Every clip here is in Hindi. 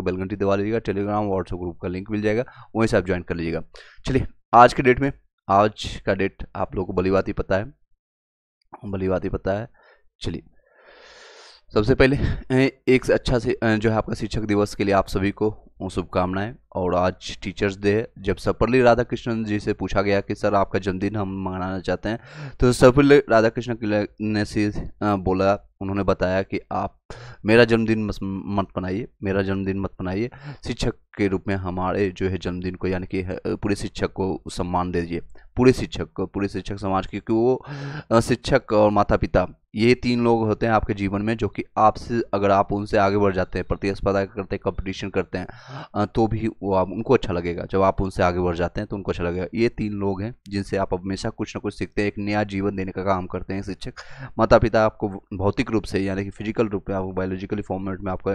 आपको बेलघंटी दबा लीजिएगा टेलीग्राम व्हाट्सएप ग्रुप का लिंक मिल जाएगा वहीं से आप ज्वाइन कर लीजिएगा चलिए आज के डेट में आज का डेट आप लोगों को भली ही पता है भली ही पता है चलिए सबसे पहले एक अच्छा से जो है आपका शिक्षक दिवस के लिए आप सभी को शुभकामनाएं और आज टीचर्स डे है जब सपरली राधा कृष्णन जी से पूछा गया कि सर आपका जन्मदिन हम मनाना चाहते हैं तो सपरली राधा कृष्ण ने से बोला उन्होंने बताया कि आप मेरा जन्मदिन मत मनाइए मेरा जन्मदिन मत मनाइए शिक्षक के रूप में हमारे जो है जन्मदिन को यानी कि पूरे शिक्षक को सम्मान दे दीजिए पूरे शिक्षक को पूरे शिक्षक समाज क्योंकि वो शिक्षक और माता पिता ये तीन लोग होते हैं आपके जीवन में जो कि आपसे अगर आप उनसे आगे बढ़ जाते हैं प्रतिस्पर्धा करते हैं कंपटीशन करते हैं तो भी वो आप उनको अच्छा लगेगा जब आप उनसे आगे बढ़ जाते हैं तो उनको अच्छा लगेगा ये तीन लोग हैं जिनसे आप हमेशा कुछ ना कुछ सीखते हैं एक नया जीवन देने का काम करते हैं शिक्षक माता पिता आपको भौतिक रूप से यानी कि फिजिकल रूप में आपको बायोलॉजिकली फॉर्मेट में आपका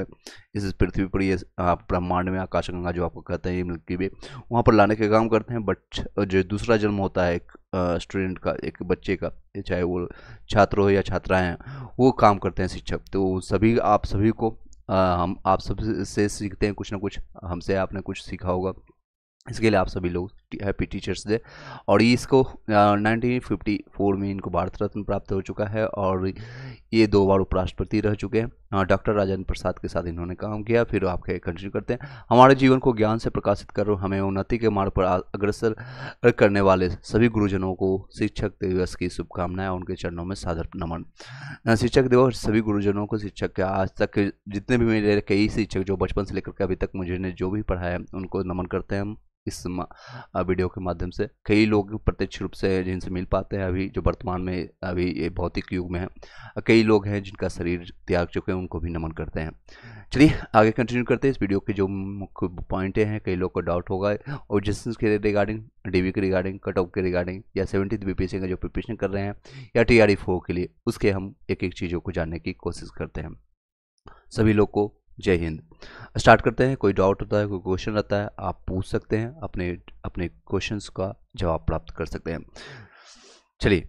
इस पृथ्वी पर ये ब्रह्मांड में आकाश गंगा जो आपको कहते हैं मिल्की वे वहाँ पर लाने का काम करते हैं बट जो दूसरा जन्म होता है एक स्टूडेंट का एक बच्चे का चाहे वो छात्र हो या छात्राएँ वो काम करते हैं शिक्षक तो सभी आप सभी को आ, हम आप सब से सीखते हैं कुछ ना कुछ हमसे आपने कुछ सीखा होगा इसके लिए आप सभी लोग हैप्पी टीचर्स डे और ये इसको नाइनटीन फिफ्टी फोर में इनको भारत रत्न प्राप्त हो चुका है और ये दो बार उपराष्ट्रपति रह चुके हैं डॉक्टर राजेंद्र प्रसाद के साथ इन्होंने काम किया फिर आपके कंटिन्यू करते हैं हमारे जीवन को ज्ञान से प्रकाशित कर हमें उन्नति के मार्ग पर अग्रसर करने वाले सभी गुरुजनों को शिक्षक दिवस की शुभकामनाएं उनके चरणों में सादर नमन शिक्षक दिवस सभी गुरुजनों को शिक्षक के आज तक जितने भी मेरे कई शिक्षक जो बचपन से लेकर के अभी तक मुझे ने जो भी पढ़ाया उनको नमन करते हैं हम इस वीडियो के माध्यम से कई लोग प्रत्यक्ष रूप से जिनसे मिल पाते हैं अभी जो वर्तमान में अभी ये भौतिक युग में है कई लोग हैं जिनका शरीर त्याग चुके हैं उनको भी नमन करते हैं चलिए आगे कंटिन्यू करते हैं इस वीडियो के जो मुख्य पॉइंटें हैं कई लोग को डाउट होगा और जिस के रिगार्डिंग डी के रिगार्डिंग कट ऑफ के रिगार्डिंग या सेवेंटी बी का जो प्रिपरेशन कर रहे हैं या टी आर e के लिए उसके हम एक एक चीज़ों को जानने की कोशिश करते हैं सभी लोग को जय हिंद स्टार्ट करते हैं कोई डाउट होता है कोई क्वेश्चन रहता है आप पूछ सकते हैं अपने अपने क्वेश्चंस का जवाब प्राप्त कर सकते हैं चलिए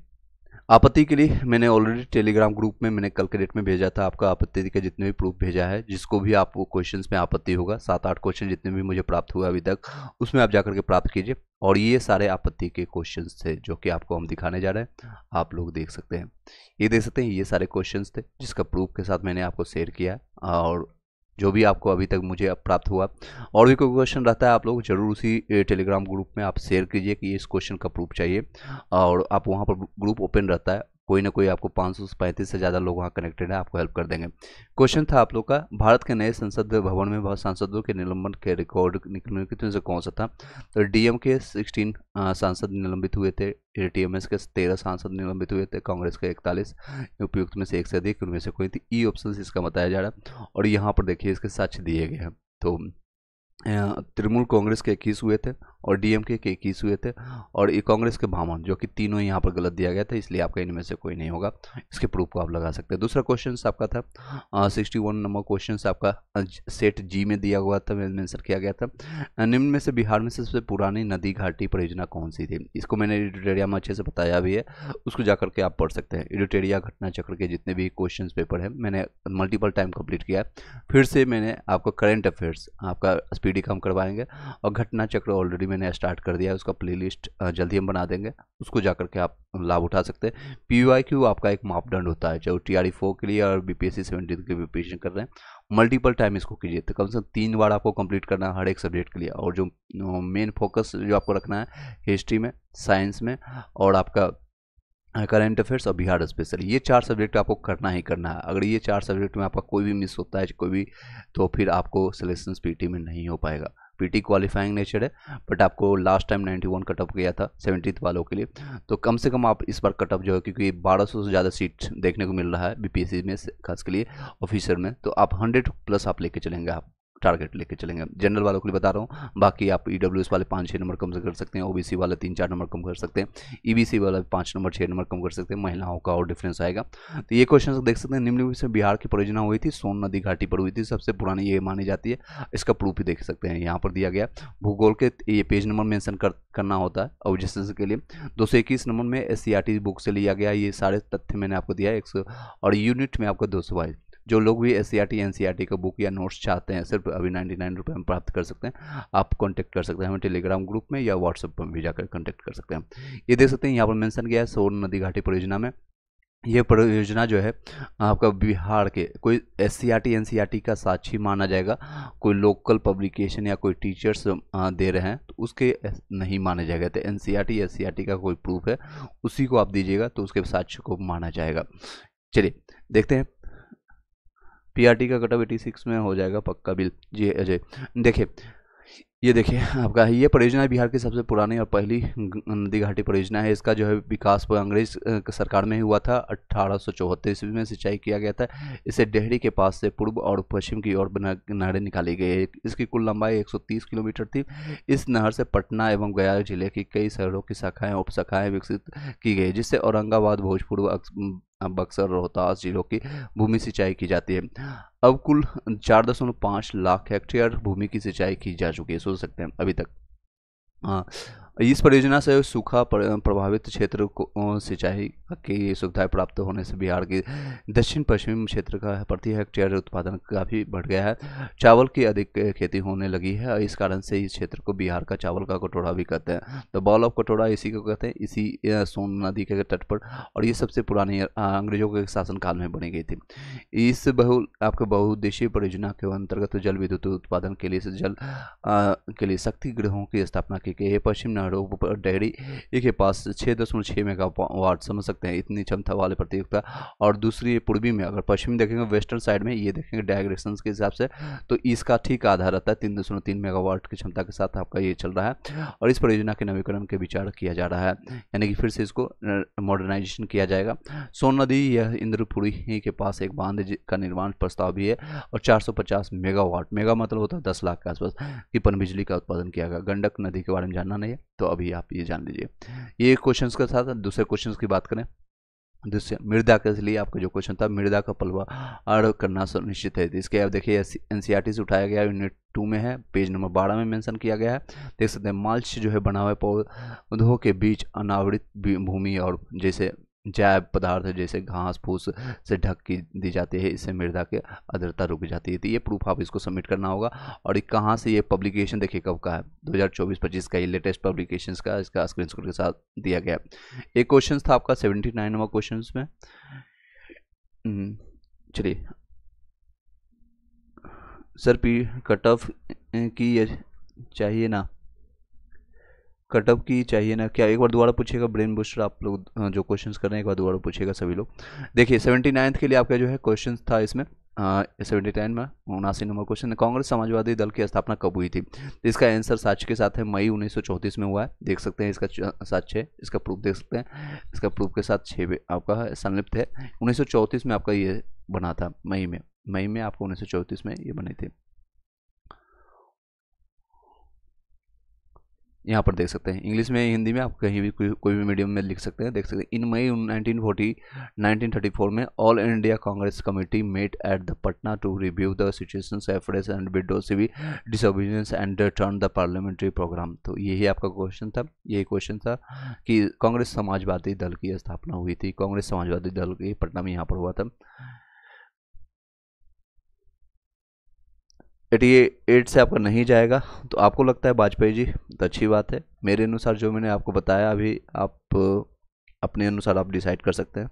आपत्ति के लिए मैंने ऑलरेडी टेलीग्राम ग्रुप में मैंने कल के डेट में भेजा था आपका आपत्ति का जितने भी प्रूफ भेजा है जिसको भी आपको क्वेश्चन में आपत्ति होगा सात आठ क्वेश्चन जितने भी मुझे प्राप्त हुआ अभी तक उसमें आप जाकर के प्राप्त कीजिए और ये सारे आपत्ति के क्वेश्चन थे जो कि आपको हम दिखाने जा रहे हैं आप लोग देख सकते हैं ये देख सकते हैं ये सारे क्वेश्चन थे जिसका प्रूफ के साथ मैंने आपको शेयर किया और जो भी आपको अभी तक मुझे प्राप्त हुआ और भी कोई क्वेश्चन रहता है आप लोग जरूर उसी टेलीग्राम ग्रुप में आप शेयर कीजिए कि इस क्वेश्चन का प्रूफ चाहिए और आप वहाँ पर ग्रुप ओपन रहता है कोई ना कोई आपको पाँच से ज़्यादा लोग वहाँ कनेक्टेड है आपको हेल्प कर देंगे क्वेश्चन था आप लोग का भारत के नए संसद भवन में सांसदों के निलंबन के रिकॉर्ड निकलने में तो से कौन सा था तो डीएम के सिक्सटीन सांसद निलंबित हुए थे टीएमएस के तेरह सांसद निलंबित हुए थे कांग्रेस के इकतालीस उपयुक्त में से एक से अधिक उनमें से कोई थी ई e ऑप्शन इसका बताया जा रहा है और यहाँ पर देखिए इसके साक्ष्य दिए गए हैं तो तृणमूल कांग्रेस के इक्कीस हुए थे और डीएमके के इक्कीस हुए थे और ये कांग्रेस के भावन जो कि तीनों यहाँ पर गलत दिया गया था इसलिए आपका इनमें से कोई नहीं होगा इसके प्रूफ को आप लगा सकते हैं दूसरा क्वेश्चन आपका था सिक्सटी वन नंबर क्वेश्चन आपका सेट जी में दिया हुआ था मैंने किया गया था निम्न में से बिहार में सबसे पुरानी नदी घाटी परियोजना कौन सी थी इसको मैंने एडिटोरिया में अच्छे से बताया भी है उसको जा करके आप पढ़ सकते हैं एडिटोरिया घटना चक्र के जितने भी क्वेश्चन पेपर हैं मैंने मल्टीपल टाइम कंप्लीट किया है फिर से मैंने आपका करेंट अफेयर्स आपका स्पीडी काम करवाएंगे और घटना चक्र ऑलरेडी मैंने स्टार्ट कर दिया है उसका प्लेलिस्ट जल्दी हम बना देंगे उसको जा करके आप लाभ उठा सकते हैं पी आपका एक मापदंड होता है चाहे टी आर e के लिए और बी पी एस के लिए प्रिपरेशन कर रहे हैं मल्टीपल टाइम इसको कीजिए तो कम से कम तीन बार आपको कंप्लीट करना है हर एक सब्जेक्ट के लिए और जो मेन फोकस जो आपको रखना है हिस्ट्री में साइंस में और आपका करंट अफेयर्स और बिहार स्पेशल ये चार सब्जेक्ट आपको करना ही करना है अगर ये चार सब्जेक्ट में आपका कोई भी मिस होता है कोई भी तो फिर आपको सिलेक्शन पीटी में नहीं हो पाएगा पीटी क्वालिफाइंग नेचर है बट आपको लास्ट टाइम 91 वन कटअप गया था सेवेंटीथ वालों के लिए तो कम से कम आप इस बार कटअप जो है क्योंकि 1200 से ज़्यादा सीट देखने को मिल रहा है बीपीएससी में खास के लिए ऑफिसर में तो आप 100 प्लस आप लेके चलेंगे आप टारगेट लेके चलेंगे जनरल वालों के लिए बता रहा हूँ बाकी आप ई e वाले पाँच छः नंबर कम से कर सकते हैं ओबीसी वाले तीन चार नंबर कम कर सकते हैं सी e वाले पाँच नंबर छः नंबर कम कर सकते हैं महिलाओं का और डिफरेंस आएगा तो ये क्वेश्चन देख सकते हैं निम्नलिखित से बिहार की परियोजना हुई थी सोन नदी घाटी पर हुई थी सबसे पुरानी ये मानी जाती है इसका प्रूफ भी देख सकते हैं यहाँ पर दिया गया भूगोल के ये पेज नंबर मैंसन कर, करना होता है ऑब्जेक्शन के लिए दो नंबर में एस बुक e से लिया गया ये सारे तथ्य मैंने आपको दिया है और यूनिट में आपको दो सौ बाईस जो लोग भी एस सी का बुक या नोट्स चाहते हैं सिर्फ अभी नाइन्टी नाइन रुपये में प्राप्त कर सकते हैं आप कॉन्टैक्ट कर सकते हैं हमें टेलीग्राम ग्रुप में या व्हाट्सएप में भी जाकर कॉन्टैक्ट कर सकते हैं ये देख सकते हैं यहाँ पर मैंसन किया है सोन नदी घाटी परियोजना में ये परियोजना जो है आपका बिहार के कोई S C R T N C R T का साक्षी माना जाएगा कोई लोकल पब्लिकेशन या कोई टीचर्स दे रहे हैं तो उसके नहीं माने जाएगा तो N C R T S C R T का कोई प्रूफ है उसी को आप दीजिएगा तो उसके साक्ष्य को माना जाएगा चलिए देखते हैं पीआरटी का कटअप एटी सिक्स में हो जाएगा पक्का बिल जी अजय देखिए ये देखिए आपका ये परियोजना बिहार की सबसे पुरानी और पहली नदी घाटी परियोजना है इसका जो है विकास अंग्रेज सरकार में हुआ था अट्ठारह ईस्वी में सिंचाई किया गया था इसे डेहरी के पास से पूर्व और पश्चिम की ओर नहरें निकाली गई इसकी कुल लंबाई 130 किलोमीटर थी इस नहर से पटना एवं गया जिले की कई शहरों की शाखाएँ उप विकसित की गई जिससे औरंगाबाद भोजपुर बक्सर रोहतास जिलों की भूमि सिंचाई की जाती है अब कुल चार दशमलव पाँच लाख हेक्टेयर भूमि की सिंचाई की जा चुकी है सोच सकते हैं अभी तक हाँ इस परियोजना से सूखा प्रभावित क्षेत्र को सिंचाई की सुविधाएं प्राप्त होने से बिहार के दक्षिण पश्चिम क्षेत्र का प्रति हेक्टेयर उत्पादन काफ़ी बढ़ गया है चावल की अधिक खेती होने लगी है इस कारण से इस क्षेत्र को बिहार का चावल का कटोरा भी कहते हैं तो बॉल ऑफ कटोरा इसी को कहते हैं इसी सोन नदी के तट पर और ये सबसे पुरानी अंग्रेजों के शासनकाल में बनी गई थी इस बहु आपके बहुउद्देशीय परियोजना के अंतर्गत जल विद्युत उत्पादन के लिए जल के लिए शक्ति गृहों की स्थापना की गई है पश्चिम रोबो डेहरी के पास छः दशमलव छः मेगा वाट समझ सकते हैं इतनी क्षमता वाले प्रतियोगिता और दूसरी पूर्वी में अगर पश्चिमी देखेंगे वेस्टर्न साइड में ये देखेंगे डायग्रेशन के हिसाब से तो इसका ठीक आधार रहता है तीन दशमलव तीन मेगावाट की क्षमता के साथ आपका ये चल रहा है और इस परियोजना के नवीकरण के विचार किया जा रहा है यानी कि फिर से इसको मॉडर्नाइजेशन किया जाएगा सोन नदी या इंद्रपुरी के पास एक बांध का निर्माण प्रस्ताव भी है और 450 मेगावाट मेगा मतलब होता है दस लाख के आसपास की पनबिजली का उत्पादन किया गया गंडक नदी के बारे में जानना नहीं है तो अभी आप ये जान लीजिए ये क्वेश्चंस के साथ दूसरे क्वेश्चंस की बात करें दूसरे मृदा के लिए आपका जो क्वेश्चन था मृदा का पलवार करना सुनिश्चित है इसके अब देखिए एन से उठाया गया यूनिट टू में है पेज नंबर बारह में मेंशन किया गया है देख सकते हैं माल्च जो है बना हुआ पौधों के बीच अनावृत भूमि और जैसे जैव पदार्थ जैसे घास फूस से ढक की दी जाती है इससे मृदा की आर्द्रता रुक जाती है तो ये प्रूफ आप इसको सबमिट करना होगा और कहाँ से ये पब्लिकेशन देखिए कब का है 2024-25 का ये लेटेस्ट पब्लिकेशन का इसका स्क्रीन के साथ दिया गया एक क्वेश्चन था आपका सेवेंटी नाइनवा क्वेश्चन में हम्म, चलिए सर पी कट ऑफ की चाहिए ना कटअप की चाहिए ना क्या एक बार दोबारा पूछेगा ब्रेन बूस्टर आप लोग जो क्वेश्चन कर रहे हैं एक बार दोबारा पूछेगा सभी लोग देखिए सेवेंटी नाइन्थ के लिए आपका जो है क्वेश्चन था इसमें सेवेंटी नाइन में उनासी नंबर क्वेश्चन कांग्रेस समाजवादी दल की स्थापना कब हुई थी इसका आंसर साक्ष के साथ है मई उन्नीस में हुआ है देख सकते हैं इसका है इसका प्रूफ देख सकते हैं इसका प्रूफ के साथ छः आपका संलिप्त है उन्नीस में आपका ये बना था मई में मई में आपको उन्नीस में ये बने थे यहाँ पर देख सकते हैं इंग्लिश में हिंदी में आप कहीं भी कोई कोई भी मीडियम में लिख सकते हैं देख सकते हैं इन मई 1940 1934 में all India Congress committee met at the Patna to review the situation afresh and withdraw civil disobedience and turn the parliamentary programme तो यही आपका क्वेश्चन था यही क्वेश्चन था कि कांग्रेस समाजवादी दल की स्थापना हुई थी कांग्रेस समाजवादी दल की पटना में यहाँ पर हुआ था एटी एट से आपका नहीं जाएगा तो आपको लगता है वाजपेयी जी तो अच्छी बात है मेरे अनुसार जो मैंने आपको बताया अभी आप अपने अनुसार आप डिसाइड कर सकते हैं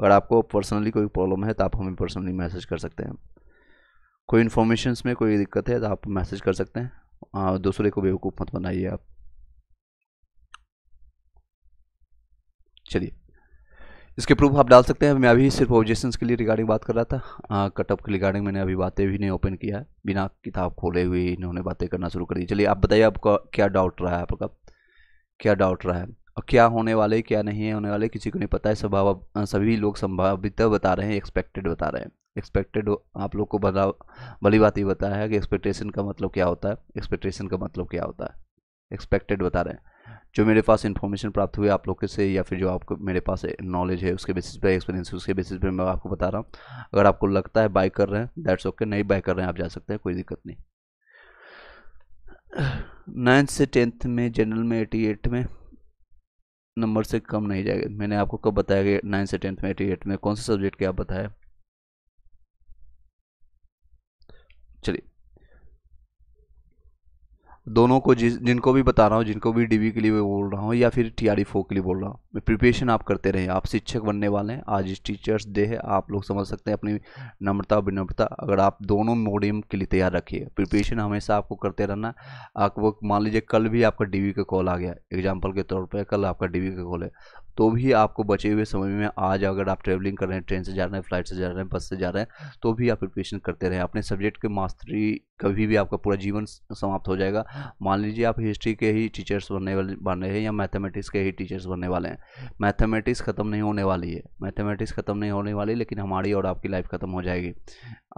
अगर आपको पर्सनली कोई प्रॉब्लम है तो आप हमें पर्सनली मैसेज कर सकते हैं कोई इन्फॉर्मेशन में कोई दिक्कत है तो आप मैसेज कर सकते हैं दूसरे को बेवकूफ़ मत बनाइए आप चलिए इसके प्रूफ आप डाल सकते हैं मैं अभी सिर्फ ऑब्जेक्शन के लिए रिगार्डिंग बात कर रहा था कटअप के रिगार्डिंग मैंने अभी बातें भी नहीं ओपन किया है बिना किताब खोले हुए इन्होंने बातें करना शुरू कर दी चलिए आप बताइए आपका क्या डाउट रहा है आपका क्या डाउट रहा है और क्या होने वाले क्या नहीं है होने वाले किसी को नहीं पता है सब सभी लोग संभावित बता रहे हैं एक्सपेक्टेड बता रहे हैं एक्सपेक्टेड आप लोग को भला भली बात ही बताया है कि एक्सपेक्टेशन का मतलब क्या होता है एक्सपेक्टेशन का मतलब क्या होता है एक्सपेक्टेड बता रहे हैं जो मेरे पास इन्फॉर्मेशन प्राप्त हुई आप लोग से या फिर जो आपको मेरे पास नॉलेज है उसके बेसिस पे एक्सपीरियंस उसके बेसिस पे मैं आपको बता रहा हूँ अगर आपको लगता है बाय कर रहे हैं दैट्स ओके नहीं बाय कर रहे हैं आप जा सकते हैं कोई दिक्कत नहीं नाइन्थ से टेंथ में जनरल में एटी एट में नंबर से कम नहीं जाएगा मैंने आपको कब बताया कि नाइन्थ से टेंथ में एटी एट में कौन से सब्जेक्ट के आप बताया चलिए दोनों को जिस जिनको भी बता रहा हूँ जिनको भी डीवी e के लिए बोल रहा हूँ या फिर टी आर के लिए बोल रहा हूँ प्रिपरेशन आप करते रहें आप शिक्षक बनने वाले हैं आज इस टीचर्स डे है आप लोग समझ सकते हैं अपनी नम्रता विनम्रता अगर आप दोनों मोडियम के लिए तैयार रखिए प्रिपरेशन हमेशा आपको करते रहना आपको मान लीजिए कल भी आपका डी का कॉल आ गया एग्जाम्पल के तौर पर कल आपका डी का कॉल है तो भी आपको बचे हुए समय में आज अगर आप ट्रेवलिंग कर रहे हैं ट्रेन से जा रहे हैं फ्लाइट से जा रहे हैं बस से जा रहे हैं तो भी आप प्रिपरेशन करते रहें अपने सब्जेक्ट के मास्टरी कभी भी आपका पूरा जीवन समाप्त हो जाएगा मान लीजिए आप हिस्ट्री के ही टीचर्स बनने वाले बन रहे हैं या मैथमेटिक्स के ही टीचर्स बनने वाले हैं मैथमेटिक्स ख़त्म नहीं होने वाली है मैथमेटिक्स ख़त्म नहीं होने वाली लेकिन हमारी और आपकी लाइफ ख़त्म हो जाएगी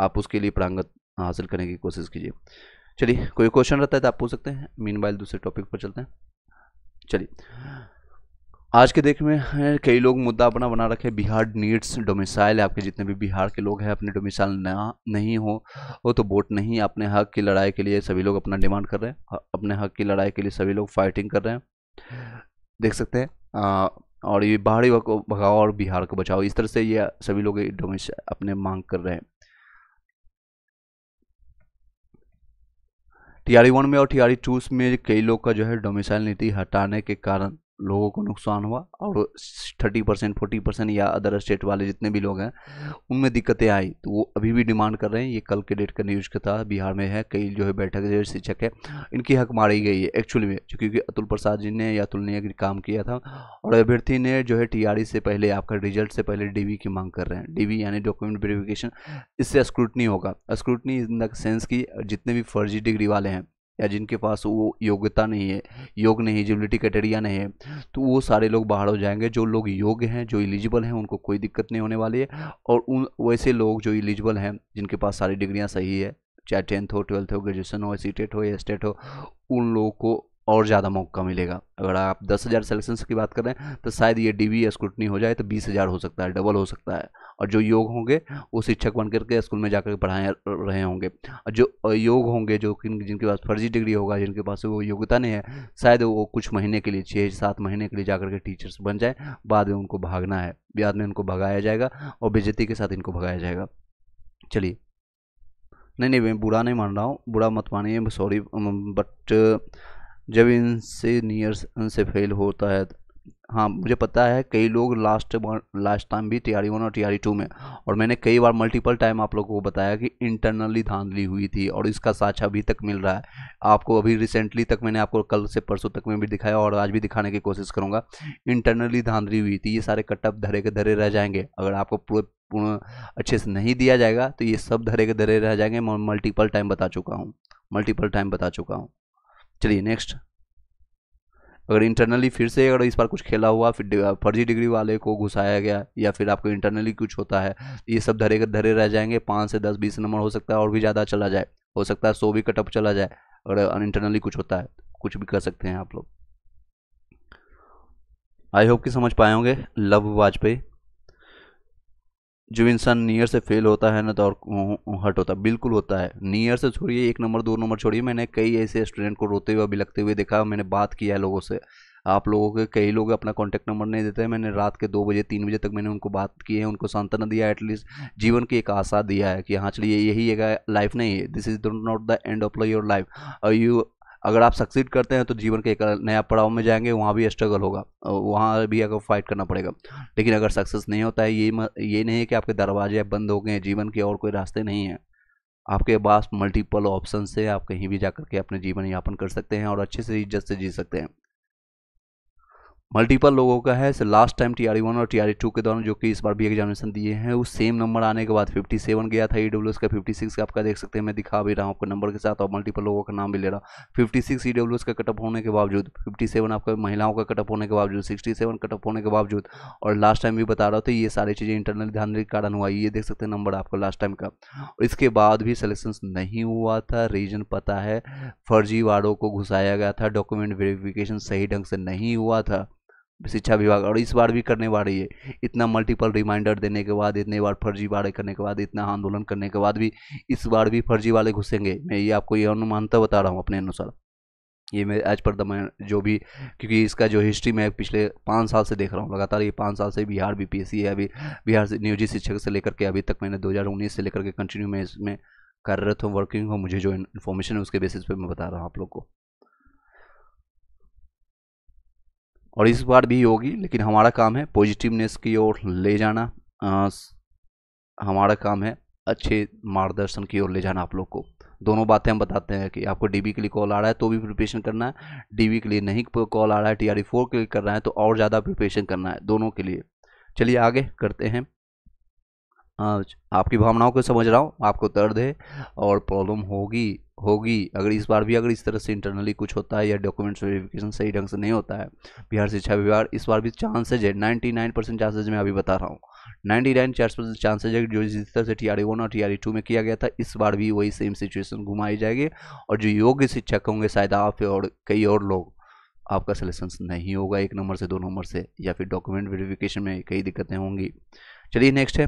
आप उसके लिए प्रांगत हासिल करने की कोशिश कीजिए चलिए कोई क्वेश्चन रहता है तो आप पूछ सकते हैं मीन दूसरे टॉपिक पर चलते हैं चलिए आज के देख में कई लोग मुद्दा अपना बना रखे बिहार नीड्स डोमिसाइल आपके जितने भी बिहार के लोग हैं अपने डोमिसाइल ना नहीं हो वो तो वोट नहीं अपने हक की लड़ाई के लिए सभी लोग अपना डिमांड कर रहे हैं अपने हक की लड़ाई के लिए सभी लोग फाइटिंग कर रहे हैं देख सकते हैं आ, और ये बाहरी को भगाओ और बिहार को बचाओ इस तरह से ये सभी लोग डोमिस अपने मांग कर रहे हैं टी वन में और टी टू में कई लोग का जो है डोमिसाइल नीति हटाने के कारण लोगों को नुकसान हुआ और थर्टी परसेंट फोर्टी परसेंट या अदर स्टेट वाले जितने भी लोग हैं उनमें दिक्कतें आई तो वो अभी भी डिमांड कर रहे हैं ये कल के डेट का न्यूज का था बिहार में है कई जो है बैठक जो शिक्षक है इनकी हक मारी गई है एक्चुअली में क्योंकि अतुल प्रसाद जी ने या अतुल ने काम किया था और अभ्यर्थी ने जो है टी से पहले आपका रिजल्ट से पहले डी की मांग कर रहे हैं डी यानी डॉक्यूमेंट वेरिफिकेशन इससे स्क्रूटनी होगा स्क्रूटनी इन द सेंस की जितने भी फर्जी डिग्री वाले हैं या जिनके पास वो योग्यता नहीं है योग नहीं एजिबिलिटी क्राइटेरिया नहीं है तो वो सारे लोग बाहर हो जाएंगे जो लोग योग्य हैं जो एलिजिबल हैं उनको कोई दिक्कत नहीं होने वाली है और उन वैसे लोग जो एलिजिबल हैं जिनके पास सारी डिग्रियाँ सही है चाहे टेंथ हो ट्वेल्थ हो ग्रेजुएशन हो सीटेट e हो या स्टेट हो उन लोगों को और ज़्यादा मौका मिलेगा अगर आप दस हज़ार सेलेक्शन की बात करें तो शायद ये डी बी स्क्रूटनी हो जाए तो बीस हज़ार हो सकता है डबल हो सकता है और जो योग होंगे वो शिक्षक बन करके स्कूल में जाकर पढ़ाए रहे होंगे और जो योग होंगे जो जिनके पास फर्जी डिग्री होगा जिनके पास वो योग्यता नहीं है शायद वो कुछ महीने के लिए छः सात महीने के लिए जाकर के टीचर्स बन जाए बाद में उनको भागना है बाद में उनको भगाया जाएगा और बेजती के साथ इनको भगाया जाएगा चलिए नहीं नहीं मैं बुरा नहीं मान रहा हूँ बुरा मत मानिए सॉरी बट जब इनसे नियर इनसे फेल होता है हाँ मुझे पता है कई लोग लास्ट लास्ट टाइम भी टी आर वन और टी आर टू में और मैंने कई बार मल्टीपल टाइम आप लोगों को बताया कि इंटरनली धांधली हुई थी और इसका साक्षा अभी तक मिल रहा है आपको अभी रिसेंटली तक मैंने आपको कल से परसों तक में भी दिखाया और आज भी दिखाने की कोशिश करूँगा इंटरनली धांधली हुई थी ये सारे कटअप धरे के धरे रह जाएंगे अगर आपको पूरे अच्छे से नहीं दिया जाएगा तो ये सब धरे के धरे रह जाएंगे मैं मल्टीपल टाइम बता चुका हूँ मल्टीपल टाइम बता चुका हूँ चलिए नेक्स्ट अगर इंटरनली फिर से अगर इस बार कुछ खेला हुआ फिर फर्जी डिग्री वाले को घुसाया गया या फिर आपको इंटरनली कुछ होता है ये सब धरे के धरे रह जाएंगे पाँच से दस बीस नंबर हो सकता है और भी ज़्यादा चला जाए हो सकता है सो भी कटअप चला जाए अगर इंटरनली कुछ होता है कुछ भी कर सकते हैं आप लोग आई होप कि समझ पाए होंगे लव वाजपेयी जो इंसान नियर से फेल होता है ना तो और हट होता है बिल्कुल होता है नियर से छोड़िए एक नंबर दो नंबर छोड़िए मैंने कई ऐसे स्टूडेंट को रोते हुए लगते हुए देखा मैंने बात किया है लोगों से आप लोगों के कई लोग अपना कॉन्टैक्ट नंबर नहीं देते हैं मैंने रात के दो बजे तीन बजे तक मैंने उनको बात की है उनको सांत्वना दिया है एटलीस्ट जीवन की एक आशा दिया है कि हाँ चलिए यही एक लाइफ नहीं है this is not the end of your life you अगर आप सक्सीड करते हैं तो जीवन के एक नया पड़ाव में जाएंगे वहाँ भी स्ट्रगल होगा वहाँ भी आपको फाइट करना पड़ेगा लेकिन अगर सक्सेस नहीं होता है ये म, ये नहीं है कि आपके दरवाजे बंद हो गए हैं जीवन के और कोई रास्ते नहीं हैं आपके पास मल्टीपल ऑप्शन से आप कहीं भी जा के अपने जीवन यापन कर सकते हैं और अच्छे से इज्जत से जी सकते हैं मल्टीपल लोगों का है sir last time T R one और टी आर टू के दौरान जो कि इस बार भी एग्जामिनेशन दिए हैं उस सेम नंबर आने के बाद 57 गया था ई डब्ल्यू एस का 56 का आपका देख सकते हैं मैं दिखा भी रहा हूँ आपको नंबर के साथ और मल्टीपल लोगों का नाम भी ले रहा हूँ सिक्स ई डब्ल्यू एस का कटअप होने के बावजूद सेवन आपका महिलाओं का कटअप होने के बावजूद सेवन कटअप होने के बावजूद और लास्ट टाइम भी बता रहा था तो ये सारी चीज़ें इंटरनल ध्यान के कारण हुआ ये देख सकते हैं नंबर आपका लास्ट टाइम का और इसके बाद भी सलेक्शन नहीं हुआ था रीजन पता है फर्जीवाड़ों को घुसाया गया था डॉक्यूमेंट वेरिफिकेशन सही ढंग से नहीं हुआ था शिक्षा विभाग और इस बार भी करने वाली है इतना मल्टीपल रिमाइंडर देने के बाद इतने बार फर्जी वाले करने के बाद इतना आंदोलन करने के बाद भी इस बार भी फर्जी वाले घुसेंगे मैं ये आपको ये अनुमानता बता रहा हूँ अपने अनुसार ये मैं एज पर द मैं जो भी क्योंकि इसका जो हिस्ट्री मैं पिछले पाँच साल से देख रहा हूँ लगातार ये पाँच साल से बिहार बीपीएससी है अभी बिहार से नियोजित शिक्षक से लेकर के अभी तक मैंने 2019 से लेकर के कंटिन्यू मैं इसमें कार्यरत हूँ वर्किंग हूँ मुझे जो इन्फॉर्मेशन है उसके बेसिस पे मैं बता रहा हूँ आप लोग को और इस बार भी होगी लेकिन हमारा काम है पॉजिटिवनेस की ओर ले जाना आ, हमारा काम है अच्छे मार्गदर्शन की ओर ले जाना आप लोग को दोनों बातें हम बताते हैं कि आपको डीबी के लिए कॉल आ रहा है तो भी प्रिपरेशन करना है डीबी के लिए नहीं कॉल आ रहा है टी फोर e के लिए कर रहा है तो और ज़्यादा प्रिपरेशन करना है दोनों के लिए चलिए आगे करते हैं आपकी भावनाओं को समझ रहा हूँ आपको दर्द है और प्रॉब्लम होगी होगी अगर इस बार भी अगर इस तरह से इंटरनली कुछ होता है या डॉक्यूमेंट्स वेरिफिकेशन सही ढंग से नहीं होता है बिहार शिक्षा विभाग इस बार भी चांसेज है नाइन्टी नाइन परसेंट चांसेज मैं अभी बता रहा हूँ नाइन्टी नाइन चार्स परसेंट चांसेज है जो जिस तरह से टी आर वन और टी आर टू में किया गया था इस बार भी वही सेम सिचुएशन घुमाई जाएगी और जो योग्य शिक्षक होंगे शायद आप और कई और लोग आपका सिलेक्शन नहीं होगा एक नंबर से दो नंबर से या फिर डॉक्यूमेंट वेरिफिकेशन में कई दिक्कतें होंगी चलिए नेक्स्ट है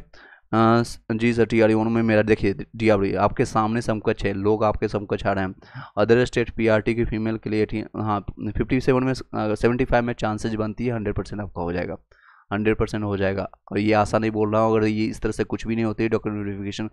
जी सर टी आर वन में मेरा देखिए डी आर आपके सामने समकक्ष है लोग आपके समकक्ष आ रहे हैं other state P R T की फीमेल के लिए हाँ फिफ्टी सेवन में सेवेंटी फाइव में चांसेज बनती है हंड्रेड परसेंट आपका हो जाएगा हंड्रेड परसेंट हो जाएगा और ये आशा नहीं बोल रहा हूँ अगर ये इस तरह से कुछ भी नहीं होती डॉक्यूमेंट वेरीफिकेशन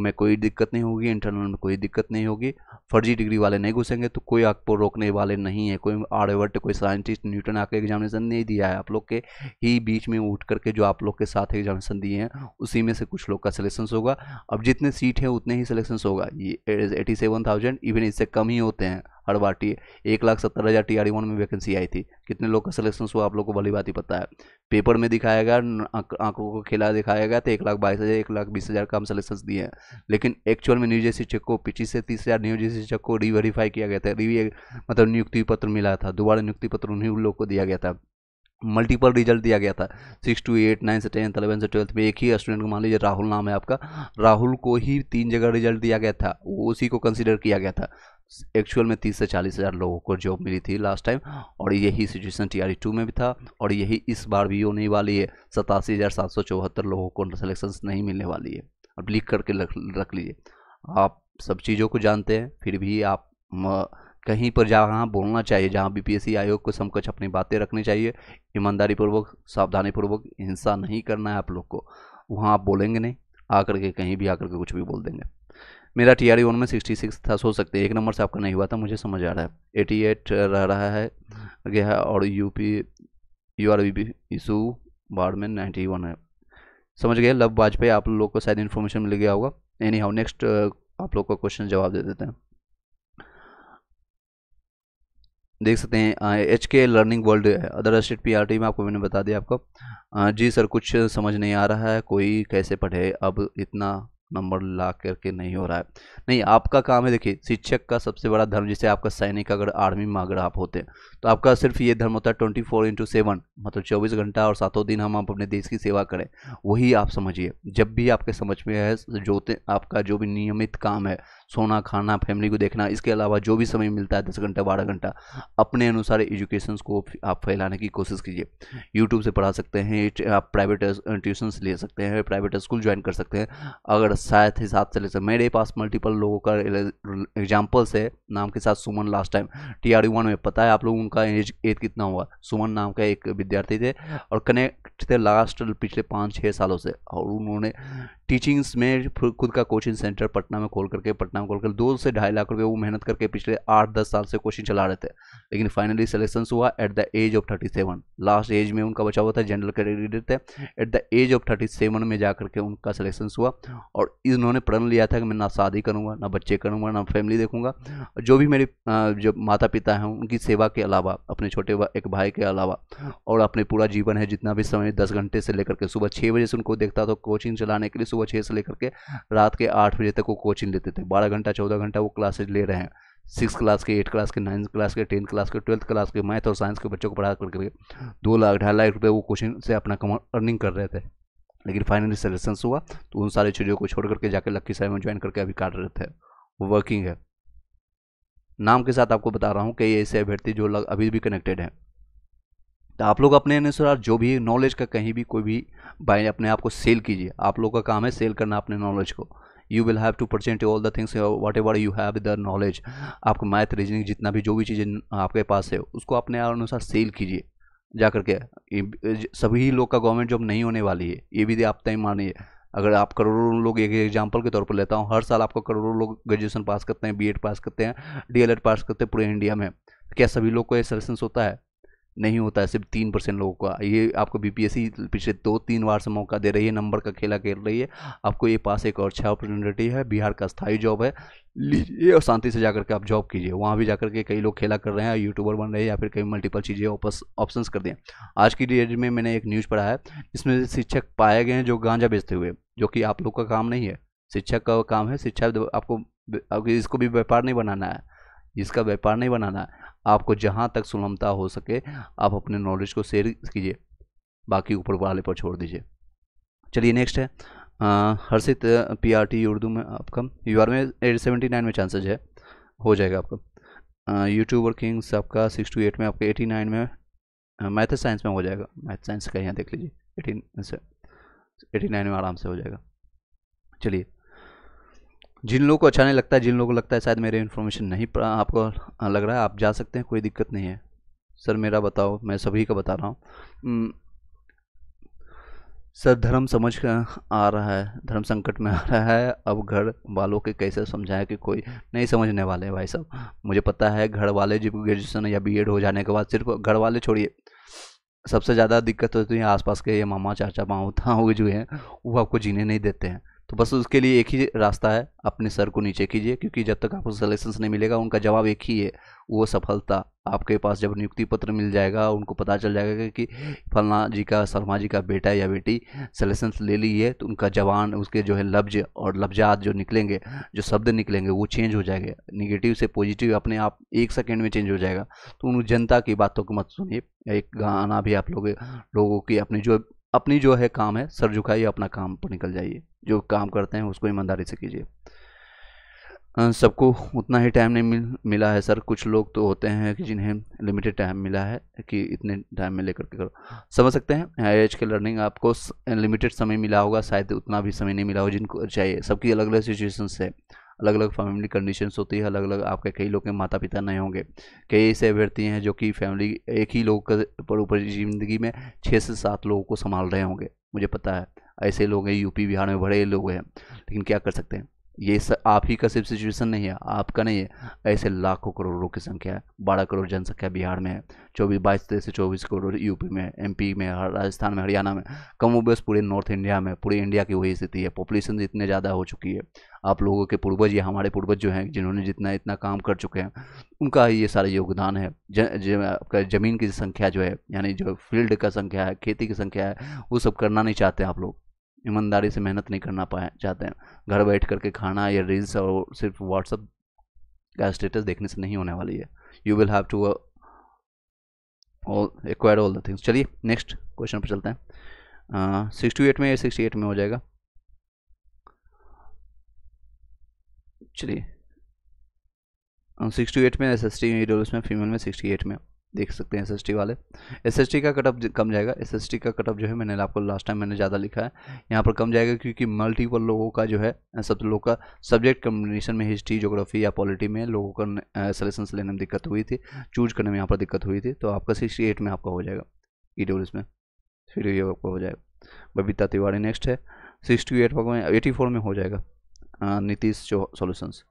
में कोई दिक्कत नहीं होगी इंटरनल में कोई दिक्कत नहीं होगी फर्जी डिग्री वाले नहीं घुसेंगे तो कोई आपको रोकने वाले नहीं है कोई आर्यवर्ट कोई साइंटिस्ट न्यूटन आके एग्जामिनेशन नहीं दिया है आप लोग के ही बीच में उठ करके जो आप लोग के साथ एग्जामिनेशन दिए हैं उसी में से कुछ लोग का सिलेक्शन होगा अब जितने सीट हैं उतने ही सिलेक्शन होगा ये एटी सेवन थाउजेंड इवन इससे कम ही होते हैं हर बार टी एक लाख सत्तर हज़ार टी आर वन e में वैकेंसी आई थी कितने लोग का सिलेक्शन हुआ आप लोगों को भली बात ही पता है पेपर में दिखाया गया आंकड़ों को खिला दिखाया गया तो एक लाख बाईस हज़ार एक लाख बीस हज़ार का हम सिलेक्शन दिए हैं लेकिन एक्चुअल में न्यू नियोजित चेक को पच्चीस से तीस हज़ार न्यू नियोजित चेक को रीवेरीफाई किया गया था रिवी मतलब नियुक्ति पत्र मिला था दोबारा नियुक्ति पत्र उन्हीं लोग को दिया गया था मल्टीपल रिजल्ट दिया गया था सिक्स टू एट नाइन से टेंथ अलेवन से ट्वेल्थ में एक ही स्टूडेंट को मान लीजिए राहुल नाम है आपका राहुल को ही तीन जगह रिजल्ट दिया गया था उसी को कंसीडर किया गया था एक्चुअल में तीस से चालीस हज़ार लोगों को जॉब मिली थी लास्ट टाइम और यही सिचुएशन टी आर टू में भी था और यही इस बार भी होने वाली है सतासी हज़ार सात सौ चौहत्तर लोगों को सिलेक्शन नहीं मिलने वाली है अब लिख करके रख रख लीजिए आप सब चीज़ों को जानते हैं फिर भी आप म, कहीं पर जहाँ बोलना चाहिए जहाँ बीपीएससी आयोग को समकक्ष अपनी बातें रखनी चाहिए ईमानदारी पूर्वक सावधानी पूर्वक हिंसा नहीं करना है आप लोग को वहाँ आप बोलेंगे नहीं आकर के कहीं भी आकर के कुछ भी बोल देंगे मेरा टी आर वन में सिक्सटी सिक्स था सो सकते एक नंबर से आपका नहीं हुआ था मुझे समझ आ रहा है एटी एट रह रहा है गया है और UP U R B issue बार में नाइन्टी वन है समझ गया लव वाजपेयी आप लोग को शायद इन्फॉर्मेशन मिल गया होगा एनी हाउ नेक्स्ट आप लोग का क्वेश्चन जवाब दे देते हैं देख सकते हैं H K learning world other state T में आपको मैंने बता दिया आपको uh, जी सर कुछ समझ नहीं आ रहा है कोई कैसे पढ़े अब इतना नंबर ला करके नहीं हो रहा है नहीं आपका काम है देखिए शिक्षक का सबसे बड़ा धर्म जैसे आपका सैनिक अगर आर्मी में अगर आप होते हैं तो आपका सिर्फ ये धर्म होता है ट्वेंटी फोर इंटू सेवन मतलब चौबीस घंटा और सातों दिन हम आप अपने देश की सेवा करें वही आप समझिए जब भी आपके समझ में है जो आपका जो भी नियमित काम है सोना खाना फैमिली को देखना इसके अलावा जो भी समय मिलता है दस घंटा बारह घंटा अपने अनुसार एजुकेशन को आप फैलाने की कोशिश कीजिए यूट्यूब से पढ़ा सकते हैं आप प्राइवेट ट्यूशन्स ले सकते हैं प्राइवेट स्कूल ज्वाइन कर सकते हैं अगर शायद हिसाब से ले सकते मेरे पास मल्टीपल लोगों का एग्जाम्पल्स है नाम के साथ Suman last time T R one में पता है आप लोग उनका एज एज कितना हुआ सुमन नाम का एक विद्यार्थी थे और कनेक्ट थे लास्ट पिछले पाँच छः सालों से और उन्होंने टीचिंग्स में खुद का कोचिंग सेंटर पटना में खोल करके पटना में खोल कर दो से ढाई लाख रुपये वो मेहनत करके पिछले आठ दस साल से कोचिंग चला रहे थे लेकिन फाइनली सिलेक्शन हुआ at the age of thirty seven last age में उनका बचा हुआ था जनरल कैटेगरी थे at the age of thirty seven में जा करके उनका सिलेक्शन हुआ और इन्होंने प्रण लिया था कि मैं ना शादी करूँगा ना बच्चे करूँगा ना फैमिली देखूँगा जो भी मेरे जो माता पिता हैं उनकी सेवा के अलावा अपने छोटे एक भाई के अलावा और अपने पूरा जीवन है जितना भी समय दस घंटे से लेकर के सुबह छः बजे से उनको देखता था कोचिंग चलाने के लिए सुबह सुबह छः से लेकर के रात के आठ बजे तक वो कोचिंग लेते थे बारह घंटा चौदह घंटा वो क्लासेज ले रहे हैं सिक्स क्लास के एट क्लास के नाइन्थ क्लास के टेंथ क्लास के ट्वेल्थ क्लास के मैथ और साइंस के बच्चों को पढ़ा करके दो लाख ढाई लाख रुपये वो कोचिंग से अपना कमा अर्निंग कर रहे थे लेकिन फाइनली सिलेक्शन हुआ तो उन सारे चीज़ों को छोड़ करके जाकर लक्की साहब में ज्वाइन करके अभी काट रहे थे वो वर्किंग है नाम के साथ आपको बता रहा हूँ कि ऐसे अभ्यर्थी जो लग, अभी भी कनेक्टेड हैं तो आप लोग अपने अनुसार जो भी नॉलेज का कहीं भी कोई भी बाय अपने आप को सेल कीजिए आप लोग का काम है सेल करना अपने नॉलेज को you will have to percent all the things whatever you have the knowledge आपको मैथ रीजनिंग जितना भी जो भी चीज़ें आपके पास है उसको अपने अनुसार सेल कीजिए जा करके सभी लोग का गवर्नमेंट जॉब नहीं होने वाली है ये भी आप तय मानिए अगर आप करोड़ों लोग एक एग्जाम्पल के तौर पर लेता हूँ हर साल आपको करोड़ों लोग ग्रेजुएशन पास करते हैं बीएड पास करते हैं डीएलएड पास करते हैं पूरे इंडिया में क्या सभी लोग को ये सलेक्शन होता है नहीं होता है सिर्फ तीन परसेंट लोगों का ये आपको बीपीएससी पिछले दो तीन बार से मौका दे रही है नंबर का खेला खेल रही है आपको ये पास एक और अच्छा अपॉर्चुनिटी है बिहार का स्थायी जॉब है लीजिए और शांति से जाकर के आप जॉब कीजिए वहाँ भी जाकर के कई लोग खेला कर रहे हैं यूट्यूबर बन रहे हैं या फिर कई मल्टीपल चीज़ें ऑप्शंस कर दें आज की डेट में मैंने एक न्यूज़ पढ़ा है जिसमें शिक्षक पाए गए हैं जो गांजा बेचते हुए जो कि आप लोग का काम नहीं है शिक्षक का काम है शिक्षा आपको इसको भी व्यापार नहीं बनाना है इसका व्यापार नहीं बनाना है आपको जहाँ तक सुलमता हो सके आप अपने नॉलेज को शेयर कीजिए बाकी ऊपर वाले पर छोड़ दीजिए चलिए नेक्स्ट है Harshit P R T Urdu में आपका यू आर में एट सेवेंटी नाइन में चांसेज है हो जाएगा आपका यूट्यूबर किंग्स आपका सिक्स टू एट में आपका एटी नाइन में मैथ साइंस में हो जाएगा मैथ साइंस का यहाँ देख लीजिए एटीन से एटी नाइन में आराम से हो जाएगा चलिए जिन लोगों को अच्छा नहीं लगता है जिन लोगों को लगता है शायद मेरे इन्फॉर्मेशन नहीं आपको लग रहा है आप जा सकते हैं कोई दिक्कत नहीं है सर मेरा बताओ मैं सभी का बता रहा हूँ सर धर्म समझ कर आ रहा है धर्म संकट में आ रहा है अब घर वालों के कैसे समझाएं कि कोई नहीं समझने वाले है भाई साहब मुझे पता है घर वाले जब ग्रेजुएसन या बीएड हो जाने के बाद सिर्फ घर वाले छोड़िए सबसे ज़्यादा दिक्कत होती है आसपास के ये मामा चाचा माऊ था जो हैं वो आपको जीने नहीं देते हैं तो बस उसके लिए एक ही रास्ता है अपने सर को नीचे कीजिए क्योंकि जब तक आपको सलेक्शन नहीं मिलेगा उनका जवाब एक ही है वो सफलता आपके पास जब नियुक्ति पत्र मिल जाएगा उनको पता चल जाएगा कि फलना जी का शर्मा जी का बेटा या बेटी सलेक्शन ले ली है तो उनका जवान उसके जो है लफ्ज और लफ्जात जो निकलेंगे जो शब्द निकलेंगे वो चेंज हो जाएंगे निगेटिव से पॉजिटिव अपने आप एक सेकेंड में चेंज हो जाएगा तो उन जनता की बातों को मत सुनिए एक गाना भी आप लोग लोगों की अपने जो अपनी जो है काम है सर झुकाइए अपना काम पर निकल जाइए जो काम करते हैं उसको ईमानदारी से कीजिए सबको उतना ही टाइम नहीं मिल मिला है सर कुछ लोग तो होते हैं कि जिन्हें लिमिटेड टाइम मिला है कि इतने टाइम में लेकर के करो समझ सकते हैं एज के लर्निंग आपको लिमिटेड समय मिला होगा शायद उतना भी समय नहीं मिला हो जिनको चाहिए सबकी अलग अलग सिचुएशन है अलग अलग फैमिली कंडीशंस होती है अलग अलग आपके कई लोग के माता पिता नए होंगे कई ऐसे अभ्यर्थी हैं जो कि फैमिली एक ही लोग पर ऊपर ज़िंदगी में छः से सात लोगों को संभाल रहे होंगे मुझे पता है ऐसे लोग हैं यूपी बिहार में बड़े लोग हैं लेकिन क्या कर सकते हैं ये सब आप ही का सिर्फ सिचुएशन नहीं है आपका नहीं है ऐसे लाखों करोड़ों की संख्या है बारह करोड़ जनसंख्या बिहार में है चौबीस बाईस तेईस से चौबीस करोड़ यूपी में पी में राजस्थान में हरियाणा में कम बेस पूरे नॉर्थ इंडिया में पूरे इंडिया की वही स्थिति है पॉपुलेशन इतने ज़्यादा हो चुकी है आप लोगों के पूर्वज या हमारे पूर्वज जो हैं जिन्होंने जितना इतना काम कर चुके हैं उनका ये सारा योगदान है ज, ज, आपका ज़मीन की संख्या जो है यानी जो फील्ड का संख्या है खेती की संख्या है वो सब करना नहीं चाहते आप लोग ईमानदारी से मेहनत नहीं करना पाए चाहते हैं घर बैठ करके खाना या रील्स और सिर्फ व्हाट्सअप का स्टेटस देखने से नहीं होने वाली है you will have to all acquire all the things चलिए नेक्स्ट क्वेश्चन पर चलते हैं सिक्सटी uh, एट में या सिक्सटी एट में हो जाएगा चलिए सिक्सटी uh, एट में एस एस टी में फीमेल में सिक्सटी एट में देख सकते हैं एसएसटी वाले एसएसटी का कटअप कम जाएगा एसएसटी का कटअप जो है मैंने आपको लास्ट टाइम मैंने ज़्यादा लिखा है यहाँ पर कम जाएगा क्योंकि मल्टीपल लोगों का जो है सब लोग का सब्जेक्ट कम्बिनेशन में हिस्ट्री जोग्राफी या पॉलिटी में लोगों का सलेक्शन लेने में दिक्कत हुई थी चूज करने में यहाँ पर दिक्कत हुई थी तो आपका सिक्सटी में आपका हो जाएगा ई e में फिर ये आपका हो जाएगा बबीता तिवारी नेक्स्ट है सिक्सटी एट में एटी में हो जाएगा नीतीश जो सोल्यूशंस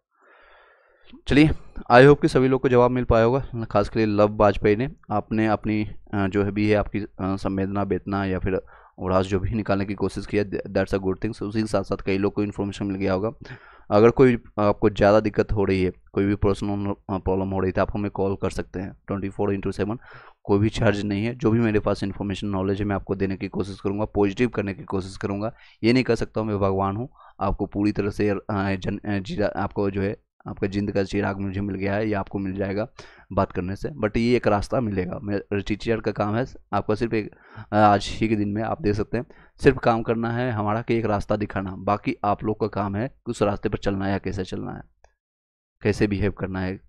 चलिए आई होप कि सभी लोग को जवाब मिल पाया होगा खास के लिए लव वाजपेयी ने आपने अपनी जो है भी है आपकी संवेदना बेतना या फिर उड़ास जो भी निकालने की कोशिश किया दैट्स अ गुड थिंग्स उसी के साथ साथ कई लोग को इन्फॉर्मेशन मिल गया होगा अगर कोई आपको ज़्यादा दिक्कत हो रही है कोई भी पर्सनल प्रॉब्लम हो रही है तो आप हमें कॉल कर सकते हैं ट्वेंटी फोर इंटू सेवन कोई भी चार्ज नहीं है जो भी मेरे पास इन्फॉर्मेशन नॉलेज है मैं आपको देने की कोशिश करूँगा पॉजिटिव करने की कोशिश करूँगा ये नहीं कर सकता हूँ मैं भगवान हूँ आपको पूरी तरह से जन जीरा आपको जो है आपका जिंद का चिराग मुझे मिल गया है या आपको मिल जाएगा बात करने से बट ये एक रास्ता मिलेगा मेरा टीचर का काम है आपको सिर्फ एक आज ही के दिन में आप देख सकते हैं सिर्फ काम करना है हमारा कि एक रास्ता दिखाना बाकी आप लोग का काम है कि उस रास्ते पर चलना है या कैसे चलना है कैसे बिहेव करना है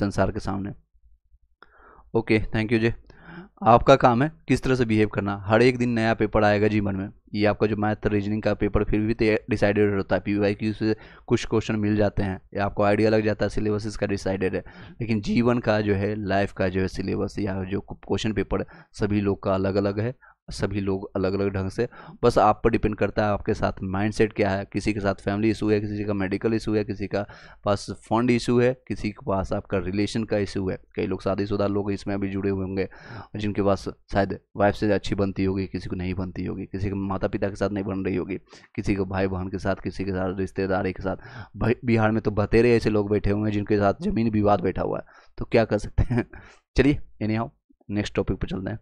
संसार के सामने ओके थैंक यू जी आपका काम है किस तरह से बिहेव करना हर एक दिन नया पेपर आएगा जीवन में ये आपका जो मैथ रीजनिंग का पेपर फिर भी डिसाइडेड होता है पी वाई क्यू से कुछ क्वेश्चन मिल जाते हैं या आपको आइडिया लग जाता है सिलेबस इसका डिसाइडेड है लेकिन जीवन का जो है लाइफ का जो है सिलेबस या जो क्वेश्चन पेपर सभी लोग का अलग अलग है सभी लोग अलग अलग ढंग से बस आप पर डिपेंड करता है आपके साथ माइंडसेट क्या है किसी के साथ फैमिली इशू है किसी का मेडिकल इशू है किसी का पास फंड इशू है किसी के पास आपका रिलेशन का इशू है कई लोग शादीशुदा लोग इसमें भी जुड़े हुए होंगे जिनके पास शायद वाइफ से अच्छी बनती होगी किसी को नहीं बनती होगी किसी के माता पिता के साथ नहीं बन रही होगी किसी को भाई बहन के साथ किसी के साथ रिश्तेदारी के साथ बिहार में तो बतेरे ऐसे लोग बैठे हुए हैं जिनके साथ ज़मीन विवाद बैठा हुआ है तो क्या कर सकते हैं चलिए एनी हाउ नेक्स्ट टॉपिक पर चलते हैं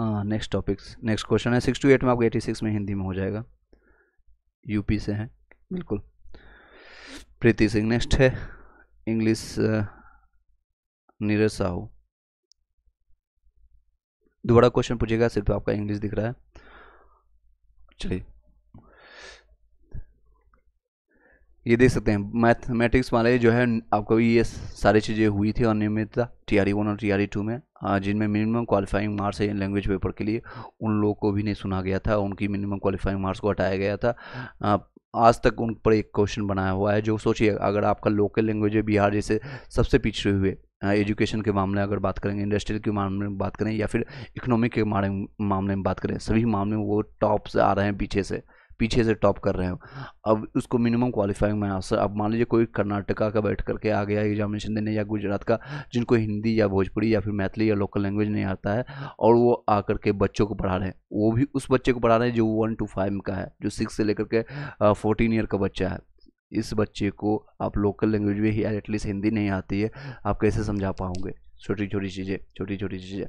नेक्स्ट टॉपिक्स नेक्स्ट क्वेश्चन है सिक्स टू एट में आपको एटी सिक्स में हिंदी में हो जाएगा यूपी से है बिल्कुल प्रीति सिंह नेक्स्ट है इंग्लिश नीरज साहू दोबारा क्वेश्चन पूछेगा सिर्फ आपका इंग्लिश दिख रहा है चलिए ये देख सकते हैं मैथमेटिक्स वाले जो है आपको ये सारी चीज़ें हुई थी अनियमितता टी आर वन और टी आर टू में जिनमें मिनिमम क्वालिफाइंग मार्क्स है लैंग्वेज पेपर के लिए उन लोगों को भी नहीं सुना गया था उनकी मिनिमम क्वालिफाइंग मार्क्स को हटाया गया था आज तक उन पर एक क्वेश्चन बनाया हुआ है जो सोचिए अगर आपका लोकल लैंग्वेज है बिहार जैसे सबसे पिछड़े हुए एजुकेशन के मामले अगर बात करेंगे इंडस्ट्रियल के मामले में बात करें या फिर इकोनॉमिक के मामले में बात करें सभी मामले में वो टॉप से आ रहे हैं पीछे से पीछे से टॉप कर रहे हो अब उसको मिनिमम क्वालिफाइंग में आंसर अब मान लीजिए कोई कर्नाटका का बैठ करके आ गया एग्जामिनेशन देने या गुजरात का जिनको हिंदी या भोजपुरी या फिर मैथिली या लोकल लैंग्वेज नहीं आता है और वो आ करके बच्चों को पढ़ा रहे हैं वो भी उस बच्चे को पढ़ा रहे हैं जो वन टू फाइव का है जो सिक्स से लेकर के फोर्टीन ईयर का बच्चा है इस बच्चे को आप लोकल लैंग्वेज में ही एटलीस्ट हिंदी नहीं आती है आप कैसे समझा पाओगे छोटी छोटी चीज़ें छोटी छोटी चीज़ें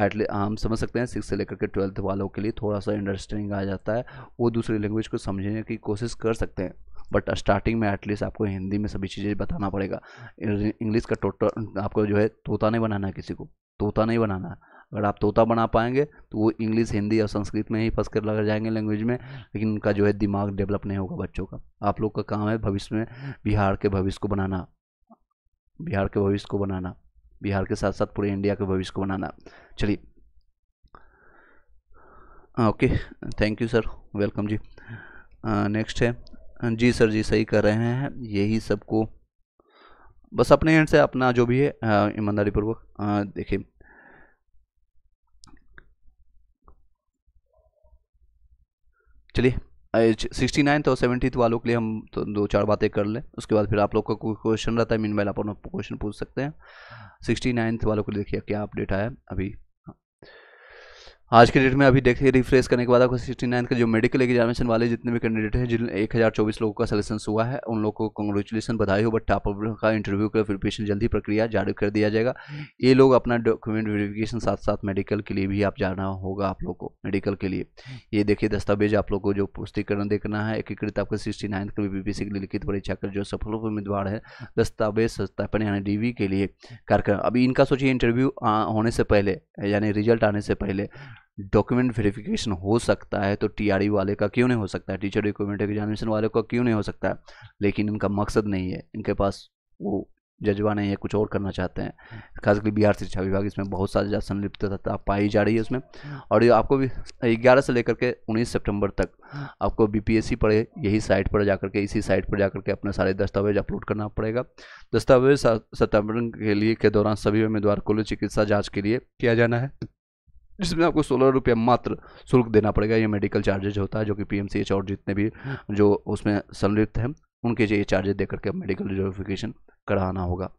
एटली हम समझ सकते हैं सिक्स से लेकर के ट्वेल्थ वालों के लिए थोड़ा सा अंडरस्टैंडिंग आ जाता है वो दूसरी लैंग्वेज को समझने की कोशिश कर सकते हैं बट स्टार्टिंग में एटलीस्ट आपको हिंदी में सभी चीज़ें बताना पड़ेगा इंग्लिश का टोटल आपको जो है तोता नहीं बनाना है किसी को तोता नहीं बनाना है अगर आप तोता बना पाएंगे तो वो इंग्लिश हिंदी और संस्कृत में ही फंस कर लग जाएंगे लैंग्वेज में लेकिन उनका जो है दिमाग डेवलप नहीं होगा बच्चों का आप लोग का काम है भविष्य में बिहार के भविष्य को बनाना बिहार के भविष्य को बनाना बिहार के साथ साथ पूरे इंडिया के भविष्य को बनाना चलिए हाँ, okay thank you sir welcome जी नेक्स्ट हाँ, है हाँ, जी सर जी सही कर रहे हैं यही सबको बस अपने एंड से अपना जो भी है ईमानदारी पूर्वक देखिए चलिए सिक्सटी नाइन और तो सेवेंटी वालों के लिए हम तो दो चार बातें कर लें उसके बाद फिर आप लोग का कोई क्वेश्चन रहता है मीन आप क्वेश्चन पूछ सकते हैं सिक्सटी नाइन्थ वालों के लिए देखिए क्या अपडेट आया अभी आज के डेट में अभी देखिए रिफ्रेश करने के बाद आपको सिक्सटी नाइन का जो मेडिकल एग्जामिनेशन वाले जितने भी कैंडिडेट हैं जिन एक हज़ार चौबीस लोगों का सलेक्शन हुआ है उन लोगों को कॉन्ग्रेचुलेसन बधाई हो बट आप का इंटरव्यू का प्रिपरेशन जल्दी प्रक्रिया जारी कर दिया जाएगा ये लोग अपना डॉक्यूमेंट वेरिफिकेशन साथ साथ मेडिकल के लिए भी आप जाना होगा आप लोग को मेडिकल के लिए ये देखिए दस्तावेज आप लोग को जो पुष्टिकरण देखना है एकीकृत आपको सिक्सटी नाइन का बी के लिए लिखित परीक्षा का जो सफल उम्मीदवार है दस्तावेज सत्यापन यानी डी के लिए कार्यक्रम अभी इनका सोचिए इंटरव्यू होने से पहले यानी रिजल्ट आने से पहले डॉक्यूमेंट वेरिफिकेशन हो सकता है तो टीआरई e वाले का क्यों नहीं हो सकता है टीचर रिक्वायरमेंट एग्जामिनेशन वाले का क्यों नहीं हो सकता है लेकिन इनका मकसद नहीं है इनके पास वो जज्बा नहीं है कुछ और करना चाहते हैं खासकर बिहार शिक्षा विभाग इसमें बहुत सारी संलिप्तता पाई जा रही है उसमें और ये आपको भी ग्यारह से लेकर के उन्नीस सितंबर तक आपको बीपीएससी पढ़े यही साइट पर जाकर के इसी साइट पर जाकर के अपना सारे दस्तावेज अपलोड करना पड़ेगा दस्तावेज सत्यापन के लिए के दौरान सभी उम्मीदवार को चिकित्सा जाँच के लिए किया जाना है जिसमें आपको सोलह रुपये मात्र शुल्क देना पड़ेगा ये मेडिकल चार्जेज होता है जो कि पी और जितने भी जो उसमें संलिप्त हैं उनके ये चार्जेज दे करके मेडिकल वेरिफिकेशन कराना होगा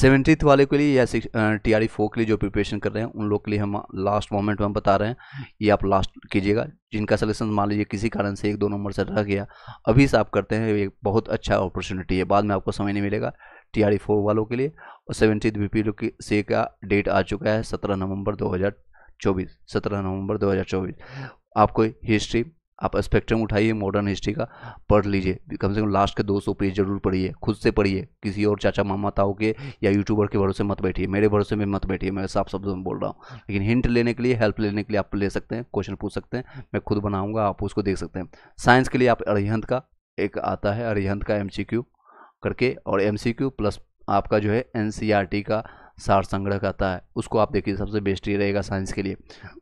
सेवेंटी वाले के लिए या टी आर फोर के लिए जो प्रिपरेशन कर रहे हैं उन लोग के लिए हम लास्ट मोमेंट में हम बता रहे हैं ये आप लास्ट कीजिएगा जिनका सलेक्शन मान लीजिए किसी कारण से एक दो नंबर से रह गया अभी से आप करते हैं ये बहुत अच्छा अपॉर्चुनिटी है बाद में आपको समय नहीं मिलेगा टी आर फोर वालों के लिए और सेवेंटी बी से का डेट आ चुका है सत्रह नवंबर 2024 सत्रह नवंबर 2024 आपको हिस्ट्री आप स्पेक्ट्रम उठाइए मॉडर्न हिस्ट्री का पढ़ लीजिए कम से कम लास्ट के 200 पेज जरूर पढ़िए खुद से पढ़िए किसी और चाचा मामा ताओ के या यूट्यूबर के भरोसे मत बैठिए मेरे भरोसे में मत बैठिए मैं साफ शब्दों में बोल रहा हूँ लेकिन हिंट लेने के लिए हेल्प लेने के लिए आप ले सकते हैं क्वेश्चन पूछ सकते हैं मैं खुद बनाऊँगा आप उसको देख सकते हैं साइंस के लिए आप अरिहंत का एक आता है अरिहंत का एम करके और एम प्लस आपका जो है एन e का सार संग्रह कहता है उसको आप देखिए सबसे बेस्ट ही रहेगा साइंस के लिए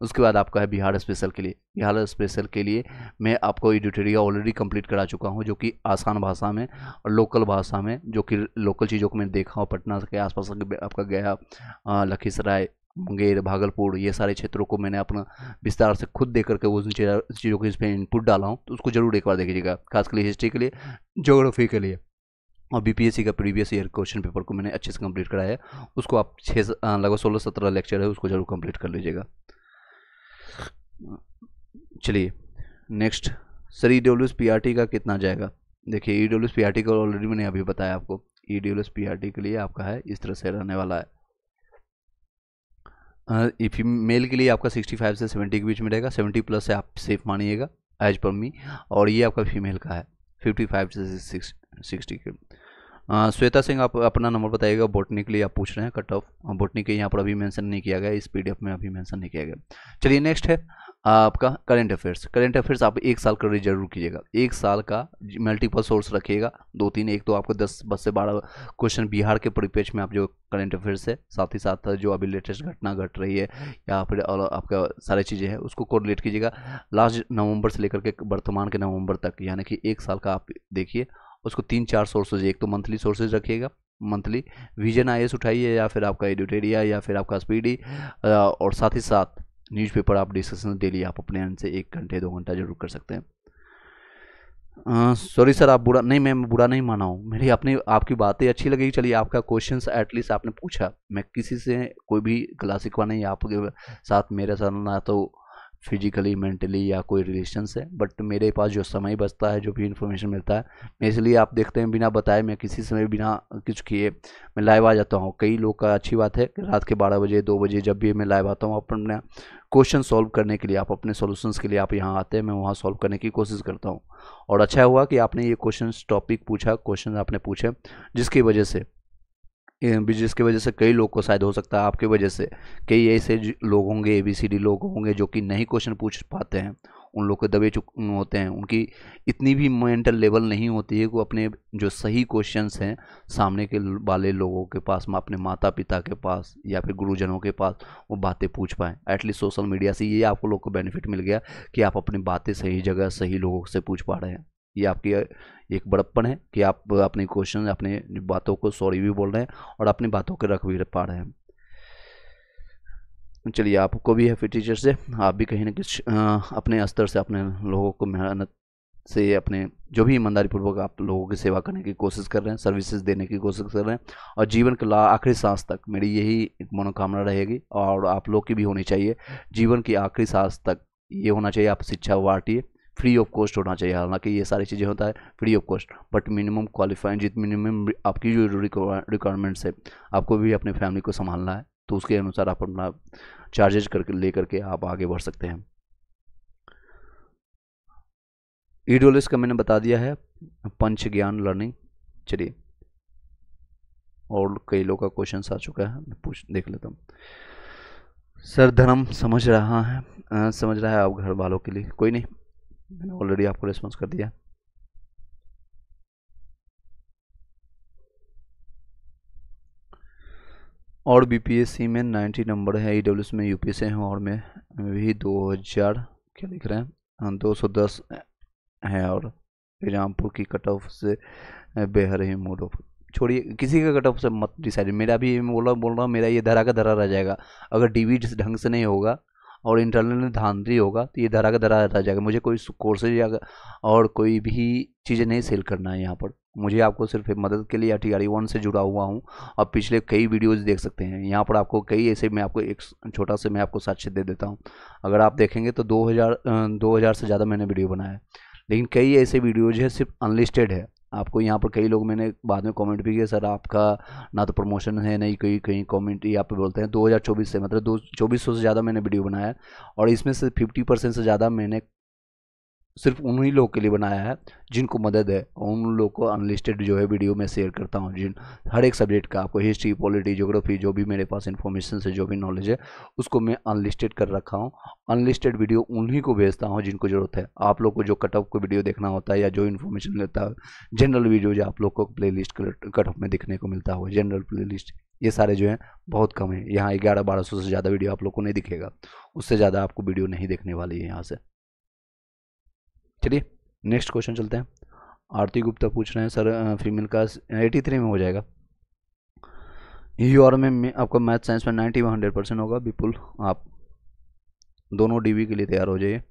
उसके बाद आपका है बिहार स्पेशल के लिए बिहार स्पेशल के लिए मैं आपको एडिटोरिया ऑलरेडी कंप्लीट करा चुका हूँ जो कि आसान भाषा में और लोकल भाषा में जो कि लोकल चीज़ों को मैंने देखा हूं पटना के आसपास आपका गया लखीसराय मुंगेर भागलपुर ये सारे क्षेत्रों को मैंने अपना विस्तार से खुद देख करके उस चीज़ों को इसमें इनपुट डाला हूँ तो उसको ज़रूर एक बार देख लीजिएगा खास के लिए हिस्ट्री के लिए जोग्राफी के लिए और बीपीएससी का प्रीवियस ईयर क्वेश्चन पेपर को मैंने अच्छे से कंप्लीट कराया है उसको आप छः लगभग सोलह सत्रह लेक्चर है उसको जरूर कंप्लीट कर लीजिएगा चलिए next sir E e W का कितना जाएगा देखिए ई e डब्ल्यू का ऑलरेडी मैंने अभी बताया आपको ई e डब्ल्यू के लिए आपका है इस तरह से रहने वाला है इफ मेल के लिए आपका सिक्सटी फाइव से सेवेंटी के बीच में रहेगा सेवेंटी प्लस से आप सेफ मानिएगा एज पर मी और ये आपका फीमेल का है फिफ्टी फाइव से सिक्सटी के श्वेता सिंह आप अपना नंबर बताइएगा बोटनी के लिए आप पूछ रहे हैं कट ऑफ बोटनी के यहाँ पर अभी मेंशन नहीं किया गया इस पीडीएफ में अभी मेंशन नहीं किया गया चलिए नेक्स्ट है आपका करंट अफेयर्स करंट अफेयर्स आप एक साल का कर जरूर कीजिएगा एक साल का मल्टीपल सोर्स रखिएगा दो तीन एक तो आपको दस बस से बारह क्वेश्चन बिहार के परिपेक्ष में आप जो करंट अफेयर्स है साथ ही साथ जो अभी लेटेस्ट घटना घट गट रही है या फिर और आपका सारी चीज़ें हैं उसको कोरिलेट कीजिएगा लास्ट नवंबर से लेकर के वर्तमान के नवंबर तक यानी कि एक साल का आप देखिए उसको तीन चार सोर्सेज एक तो मंथली सोर्सेज रखिएगा मंथली विजन आई उठाइए या फिर आपका एडिटेरिया या फिर आपका स्पीडी और साथ ही साथ न्यूज़पेपर आप डिस्कशन डेली आप अपने एंड से एक घंटे दो घंटा जरूर कर सकते हैं सॉरी सर आप बुरा नहीं मैं बुरा नहीं माना हूँ मेरी अपनी आपकी बातें अच्छी लगी चलिए आपका क्वेश्चन एटलीस्ट आपने पूछा मैं किसी से कोई भी गला सिखवा नहीं आपके साथ मेरे साथ ना तो फिजिकली मेंटली या कोई रिलेशन से बट मेरे पास जो समय बचता है जो भी इन्फॉर्मेशन मिलता है मैं इसलिए आप देखते हैं बिना बताए मैं किसी समय बिना कुछ किए मैं लाइव आ जाता हूँ कई लोग का अच्छी बात है कि रात के बारह बजे दो बजे जब भी मैं लाइव आता हूँ आप अपना क्वेश्चन सॉल्व करने के लिए आप अपने सॉल्यूशंस के लिए आप यहाँ आते हैं मैं वहाँ सॉल्व करने की कोशिश करता हूँ और अच्छा हुआ कि आपने ये क्वेश्चन टॉपिक पूछा क्वेश्चन आपने पूछे जिसकी वजह से जिसकी वजह से कई लोग को शायद हो सकता है आपके वजह से कई ऐसे लोग होंगे ए बी सी डी लोग होंगे जो कि नहीं क्वेश्चन पूछ पाते हैं उन लोग को दबे चुक होते हैं उनकी इतनी भी मेंटल लेवल नहीं होती है कि वो अपने जो सही क्वेश्चंस हैं सामने के वाले लोगों के पास में अपने माता पिता के पास या फिर गुरुजनों के पास वो बातें पूछ पाएँ एटलीस्ट सोशल मीडिया से ये आपको लोग को बेनिफिट मिल गया कि आप अपनी बातें सही जगह सही लोगों से पूछ पा रहे हैं ये आपकी एक बड़प्पन है कि आप अपने क्वेश्चन अपने बातों को सॉरी भी बोल रहे हैं और अपनी बातों को रख भी पा रहे हैं चलिए आपको भी है फिर टीचर से आप भी कहीं ना कहीं अपने स्तर से अपने लोगों को मेहनत से अपने जो भी ईमानदारी पूर्वक आप लोगों की सेवा करने की कोशिश कर रहे हैं सर्विसेज देने की कोशिश कर रहे हैं और जीवन के ला आखिरी सांस तक मेरी यही एक मनोकामना रहेगी और आप लोग की भी होनी चाहिए जीवन की आखिरी सांस तक ये होना चाहिए आप शिक्षा वार्टिए फ्री ऑफ कॉस्ट होना चाहिए हालांकि ये सारी चीज़ें होता है free of cost but minimum qualifying जित मिनिमम आपकी जो रिक्वायरमेंट्स है आपको भी अपने फैमिली को संभालना है तो उसके अनुसार आप अपना चार्जेज करके ले करके आप आगे बढ़ सकते हैं ई का मैंने बता दिया है पंच ज्ञान लर्निंग चलिए और कई लोग का क्वेश्चन आ चुका है मैं पूछ देख लेता हूँ सर धर्म समझ रहा है आ, समझ रहा है आप घर वालों के लिए कोई नहीं मैंने ऑलरेडी आपको रिस्पॉन्स कर दिया और बीपीएससी में 90 नंबर है ई में यूपी से हैं और में भी 2000 क्या लिख रहे हैं 210 है और रामपुर की कट ऑफ से बेहर ही मोड ऑफ छोड़िए किसी का कट ऑफ से मत डिसाइड मेरा भी बोला बोल रहा हूँ मेरा ये धरा का धरा रह जाएगा अगर डीवी ढंग से नहीं होगा और इंटरनल धांधली होगा तो ये धरा का धरा रह जाएगा मुझे कोई कोर्सेज या और कोई भी चीज़ें नहीं सेल करना है यहाँ पर मुझे आपको सिर्फ मदद के लिए या टी वन से जुड़ा हुआ हूँ और पिछले कई वीडियोस देख सकते हैं यहाँ पर आपको कई ऐसे मैं आपको एक छोटा सा मैं आपको साक्ष्य दे देता हूँ अगर आप देखेंगे तो दो हज़ार से ज़्यादा मैंने वीडियो बनाया है लेकिन कई ऐसे वीडियोज है सिर्फ अनलिस्टेड है आपको यहाँ पर कई लोग मैंने बाद में कमेंट भी किया सर आपका ना तो प्रमोशन है नहीं कई कहीं कमेंट यहाँ पे बोलते हैं 2024 से मतलब दो चौबीस से ज़्यादा मैंने वीडियो बनाया और इसमें से 50 परसेंट से ज़्यादा मैंने सिर्फ उन्हीं लोग के लिए बनाया है जिनको मदद है उन लोग को अनलिस्टेड जो है वीडियो में शेयर करता हूँ जिन हर एक सब्जेक्ट का आपको हिस्ट्री पॉलिटी जोग्राफी जो भी मेरे पास इन्फॉर्मेशन से जो भी नॉलेज है उसको मैं अनलिस्टेड कर रखा हूँ अनलिस्टेड वीडियो उन्हीं को भेजता हूँ जिनको ज़रूरत है आप लोग को जो कट ऑफ को वीडियो देखना होता है या जो इन्फॉर्मेशन लेता है जनरल वीडियो जो आप लोग को प्ले लिस्ट कट ऑफ में देखने को मिलता हो जनरल प्ले लिस्ट ये सारे जो हैं बहुत कम हैं यहाँ ग्यारह बारह सौ से ज़्यादा वीडियो आप लोग को नहीं दिखेगा उससे ज़्यादा आपको वीडियो नहीं देखने वाली है यहाँ से चलिए नेक्स्ट क्वेश्चन चलते हैं आरती गुप्ता पूछ रहे हैं सर फीमेल का एटी थ्री में हो जाएगा यू आर में आपका मैथ साइंस में नाइन्टी वन हंड्रेड परसेंट होगा विपुल आप दोनों डीवी के लिए तैयार हो जाइए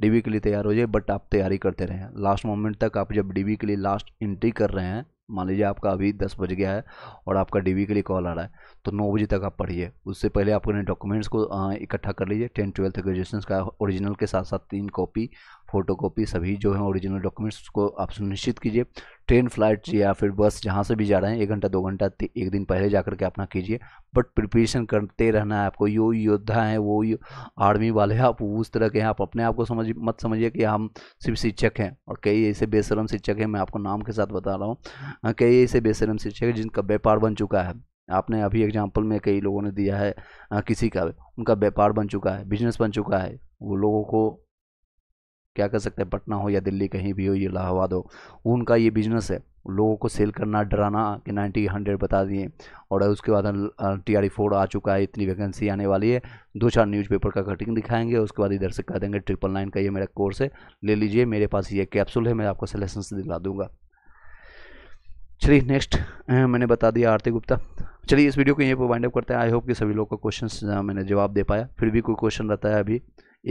डीवी के लिए तैयार हो जाइए बट आप तैयारी करते रहें लास्ट मोमेंट तक आप जब डीवी के लिए लास्ट एंट्री कर रहे हैं मान लीजिए आपका अभी दस बज गया है और आपका डीवी के लिए कॉल आ रहा है तो नौ बजे तक आप पढ़िए उससे पहले आप अपने डॉक्यूमेंट्स को इकट्ठा कर लीजिए टेंथ ट्वेल्थ ग्रेजुएशन का ओरिजिनल के साथ साथ तीन कॉपी फोटोकॉपी सभी जो है ओरिजिनल डॉक्यूमेंट्स को आप सुनिश्चित कीजिए ट्रेन फ्लाइट या फिर बस जहाँ से भी जा रहे हैं एक घंटा दो घंटा एक दिन पहले जा करके अपना कीजिए बट प्रिपरेशन करते रहना है आपको यो योद्धा है वो यो, आर्मी वाले हैं आप उस तरह के हैं आप अपने आप को समझ मत समझिए कि हम सिर्फ शिक्षक हैं और कई ऐसे बेसरम शिक्षक हैं मैं आपको नाम के साथ बता रहा हूँ कई ऐसे बेसरम शिक्षक हैं जिनका व्यापार बन चुका है आपने अभी एग्जाम्पल में कई लोगों ने दिया है किसी का उनका व्यापार बन चुका है बिजनेस बन चुका है वो लोगों को क्या कर सकते हैं पटना हो या दिल्ली कहीं भी हो या इलाहाबाद हो उनका ये बिजनेस है लोगों को सेल करना डराना कि नाइन्टी हंड्रेड बता दिए और उसके बाद टी आर फोर आ चुका है इतनी वैकेंसी आने वाली है दो चार न्यूज़पेपर का कटिंग दिखाएंगे उसके बाद इधर से कह देंगे ट्रिपल नाइन का ये मेरा कोर्स है ले लीजिए मेरे पास ये कैप्सूल है मैं आपको सलेक्शन दिला दूंगा चलिए नेक्स्ट मैंने बता दिया आरती गुप्ता चलिए इस वीडियो को यहीं पर वाइंड अप करते हैं आई होप कि सभी लोग का क्वेश्चन मैंने जवाब दे पाया फिर भी कोई क्वेश्चन रहता है अभी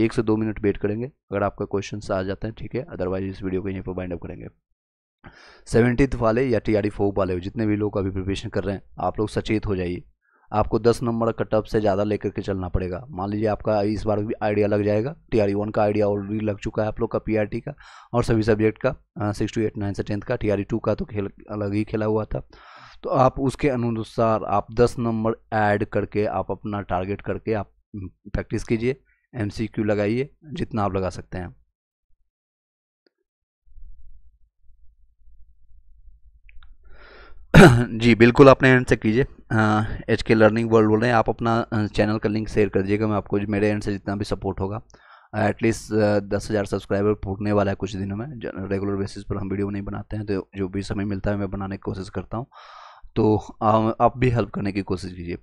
एक से दो मिनट वेट करेंगे अगर आपका क्वेश्चन आ जाते हैं ठीक है अदरवाइज इस वीडियो को यहीं पर वाइंड अप करेंगे सेवेंटीथ वाले या टी आर डी फोक वाले जितने भी लोग अभी प्रिपरेशन कर रहे हैं आप लोग सचेत हो जाइए आपको दस नंबर कट ऑफ से ज़्यादा लेकर के चलना पड़ेगा मान लीजिए आपका इस बार भी आइडिया लग जाएगा टी आर वन का आइडिया ऑलरेडी लग चुका है आप लोग का पी आर टी का और सभी सब्जेक्ट का सिक्स टू एट नाइन से टेंथ का टी आर टू का तो खेल अलग ही खेला हुआ था तो आप उसके अनुसार आप दस नंबर ऐड करके आप अपना टारगेट करके आप प्रैक्टिस कीजिए एम सी क्यू लगाइए जितना आप लगा सकते हैं जी बिल्कुल अपने एंड से कीजिए एच के लर्निंग वर्ल्ड बोल रहे हैं आप अपना चैनल का लिंक शेयर कर दीजिएगा मैं आपको मेरे एंड से जितना भी सपोर्ट होगा एटलीस्ट दस हज़ार सब्सक्राइबर फूटने वाला है कुछ दिनों में रेगुलर बेसिस पर हम वीडियो नहीं बनाते हैं तो जो भी समय मिलता है मैं बनाने की कोशिश करता हूँ तो आप भी हेल्प करने की कोशिश कीजिए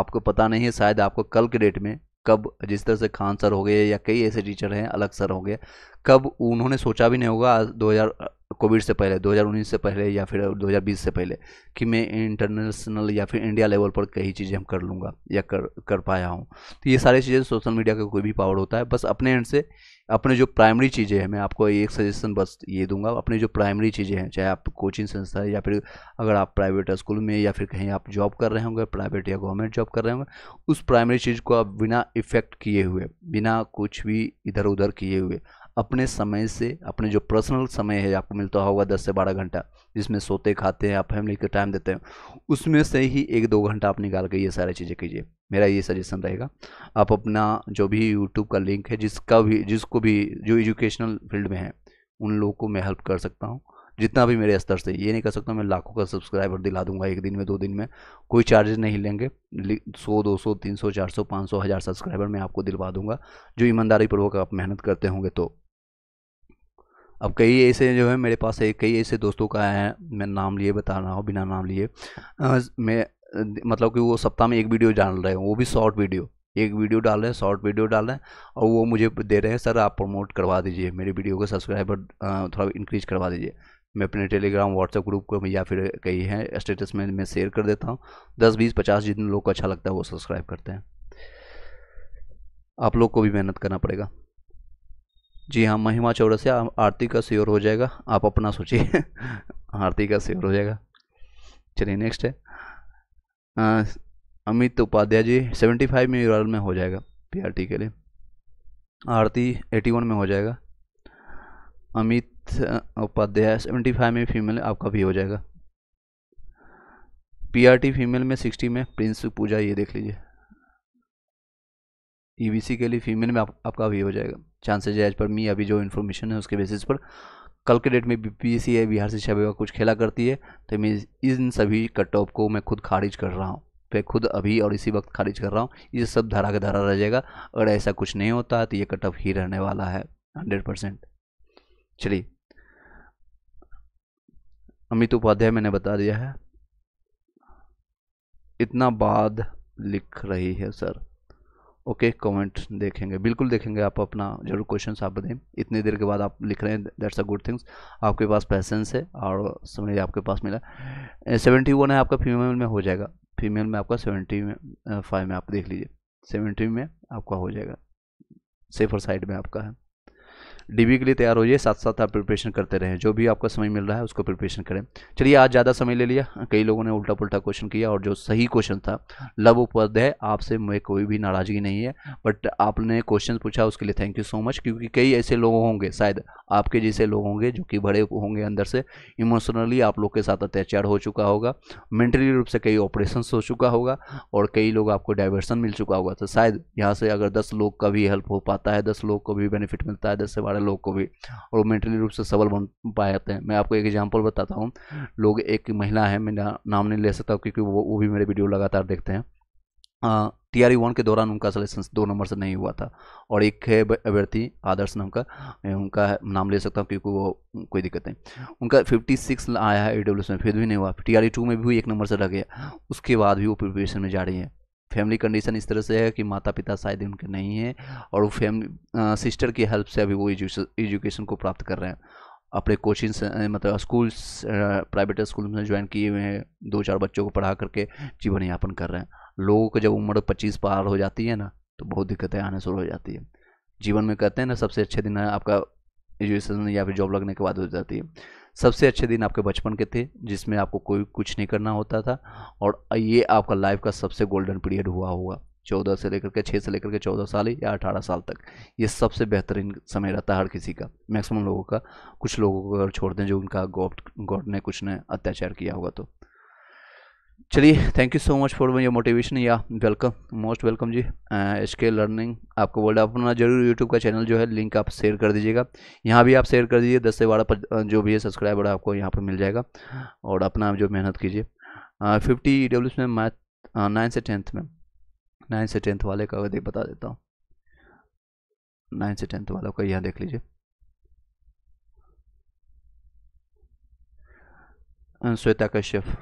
आपको पता नहीं है शायद आपको कल के डेट में कब जिस तरह से खान सर हो गए या कई ऐसे टीचर हैं अलग सर हो गए कब उन्होंने सोचा भी नहीं होगा दो हज़ार कोविड से पहले 2019 से पहले या फिर 2020 से पहले कि मैं इंटरनेशनल या फिर इंडिया लेवल पर कई चीज़ें हम कर लूँगा या कर कर पाया हूँ तो ये सारी चीज़ें सोशल मीडिया का कोई भी पावर होता है बस अपने एंड से अपने जो प्राइमरी चीज़ें हैं मैं आपको एक सजेशन बस ये दूंगा अपने जो प्राइमरी चीज़ें हैं चाहे आप कोचिंग संस्था या फिर अगर आप प्राइवेट स्कूल में या फिर कहीं आप जॉब कर रहे होंगे प्राइवेट या गवर्नमेंट जॉब कर रहे होंगे उस प्राइमरी चीज़ को आप बिना इफेक्ट किए हुए बिना कुछ भी इधर उधर किए हुए अपने समय से अपने जो पर्सनल समय है आपको मिलता होगा दस से बारह घंटा जिसमें सोते खाते हैं आप फैमिली को टाइम देते हैं उसमें से ही एक दो घंटा आप निकाल के ये सारी चीज़ें कीजिए मेरा ये सजेशन रहेगा आप अपना जो भी यूट्यूब का लिंक है जिसका भी जिसको भी जो एजुकेशनल फील्ड में है उन लोगों को मैं हेल्प कर सकता हूँ जितना भी मेरे स्तर से ये नहीं कर सकता मैं लाखों का सब्सक्राइबर दिला दूंगा एक दिन में दो दिन में कोई चार्जेस नहीं लेंगे सौ दो सौ तीन सौ चार सौ पाँच सौ हज़ार सब्सक्राइबर मैं आपको दिलवा दूंगा जो ईमानदारी पूर्वक आप मेहनत करते होंगे तो अब कई ऐसे जो है मेरे पास कई ऐसे दोस्तों का है मैं नाम लिए बता रहा हूँ बिना नाम लिए मैं मतलब कि वो सप्ताह में एक वीडियो डाल रहे हैं वो भी शॉर्ट वीडियो एक वीडियो डाल रहे हैं शॉर्ट वीडियो डाल रहे हैं और वो मुझे दे रहे हैं सर आप प्रमोट करवा दीजिए मेरी वीडियो को सब्सक्राइबर थोड़ा इंक्रीज करवा दीजिए मैं अपने टेलीग्राम व्हाट्सएप ग्रुप को या फिर कहीं हैं स्टेटस में मैं शेयर कर देता हूँ दस बीस पचास जितने लोग को अच्छा लगता है वो सब्सक्राइब करते हैं आप लोग को भी मेहनत करना पड़ेगा जी हाँ महिमा चौरसिया आरती का श्योर हो जाएगा आप अपना सोचिए आरती का श्योर हो जाएगा चलिए नेक्स्ट है हाँ, अमित उपाध्याय जी सेवेंटी फाइव में यूरल में हो जाएगा पीआरटी के लिए आरती एटी वन में हो जाएगा अमित उपाध्याय सेवेंटी फाइव में फीमेल आपका भी हो जाएगा पीआरटी फीमेल में सिक्सटी में प्रिंस पूजा ये देख लीजिए ईवीसी e के लिए फीमेल में आप, आपका भी हो जाएगा चांसेज एज पर मी अभी जो इन्फॉर्मेशन है उसके बेसिस पर कल के डेट में बी है बिहार शिक्षा विभाग कुछ खेला करती है तो मैं इन सभी कट ऑफ को मैं खुद खारिज कर रहा हूँ मैं खुद अभी और इसी वक्त खारिज कर रहा हूँ ये सब धारा का धारा रह जाएगा अगर ऐसा कुछ नहीं होता तो ये कट ऑफ ही रहने वाला है हंड्रेड परसेंट चलिए अमित उपाध्याय मैंने बता दिया है इतना बाद लिख रही है सर ओके कमेंट देखेंगे बिल्कुल देखेंगे आप अपना जरूर क्वेश्चन आप बताएं इतनी देर के बाद आप लिख रहे हैं दैट्स अ गुड थिंग्स आपके पास पैसेंस है और समझिए आपके पास मिला सेवेंटी वन है आपका फीमेल में हो जाएगा फीमेल में आपका सेवेंटी में फाइव में आप देख लीजिए सेवेंटी में आपका हो जाएगा सेफर साइड में आपका है डीबी के लिए तैयार होइए साथ साथ आप प्रिपरेशन करते रहें जो भी आपका समय मिल रहा है उसको प्रिपरेशन करें चलिए आज ज़्यादा समय ले लिया कई लोगों ने उल्टा पुल्टा क्वेश्चन किया और जो सही क्वेश्चन था लव उपाध्याय आपसे मैं कोई भी नाराज़गी नहीं है बट आपने क्वेश्चन पूछा उसके लिए थैंक यू सो मच क्योंकि कई ऐसे लोग होंगे शायद आपके जैसे लोग होंगे जो कि बड़े होंगे अंदर से इमोशनली आप लोग के साथ अत्याचार हो चुका होगा मेंटली रूप से कई ऑपरेशन हो चुका होगा और कई लोग आपको डाइवर्सन मिल चुका होगा तो शायद यहाँ से अगर दस लोग का भी हेल्प हो पाता है दस लोग को भी बेनिफिट मिलता है दस से बारह है लोग को भी और मेंटली रूप से सबल बन पाए जाते हैं मैं आपको एक एग्जाम्पल बताता हूँ लोग एक महिला है मैं नाम नहीं ले सकता क्योंकि वो वो भी मेरे वीडियो लगातार देखते हैं टी आर e के दौरान उनका सलेक्शन दो नंबर से नहीं हुआ था और एक है अभ्यर्थी आदर्श नाम का उनका नाम ले सकता हूँ क्योंकि वो कोई दिक्कत नहीं उनका 56 आया है ए में फिर भी नहीं हुआ टी आर e में भी एक नंबर से रह गया उसके बाद भी वो प्रिपरेशन में जा रही है फैमिली कंडीशन इस तरह से है कि माता पिता शायद उनके नहीं हैं और वो फैमिली सिस्टर की हेल्प से अभी वो एजुकेशन को प्राप्त कर रहे हैं अपने कोचिंग मतलब स्कूल्स प्राइवेट स्कूल में ज्वाइन किए हुए हैं दो चार बच्चों को पढ़ा करके जीवन यापन कर रहे हैं लोगों को जब उम्र पच्चीस पार हो जाती है ना तो बहुत दिक्कतें आने शुरू हो जाती है जीवन में कहते हैं ना सबसे अच्छे दिन है आपका एजुकेशन या फिर जॉब लगने के बाद हो जाती है सबसे अच्छे दिन आपके बचपन के थे जिसमें आपको कोई कुछ नहीं करना होता था और ये आपका लाइफ का सबसे गोल्डन पीरियड हुआ होगा चौदह से लेकर के छः से लेकर के चौदह साल या अठारह साल तक ये सबसे बेहतरीन समय रहता है हर किसी का मैक्सिमम लोगों का कुछ लोगों को अगर छोड़ दें जो उनका गॉड गॉड ने कुछ ने अत्याचार किया होगा तो चलिए thank you so much for your motivation या वेलकम मोस्ट वेलकम जी एच के लर्निंग आपको वर्ल्ड अपना जरूर यूट्यूब का चैनल जो है लिंक आप शेयर कर दीजिएगा यहाँ भी आप शेयर कर दीजिए दस से बारह जो भी है सब्सक्राइबर आपको यहाँ पर मिल जाएगा और अपना जो मेहनत कीजिए फिफ्टी ई डब्ल्यू में मैथ नाइन्थ uh, से टेंथ में नाइन्थ से टेंथ वाले का देख बता देता हूँ नाइन्थ से टेंथ वालों का यहाँ देख लीजिए uh, श्वेता कश्यप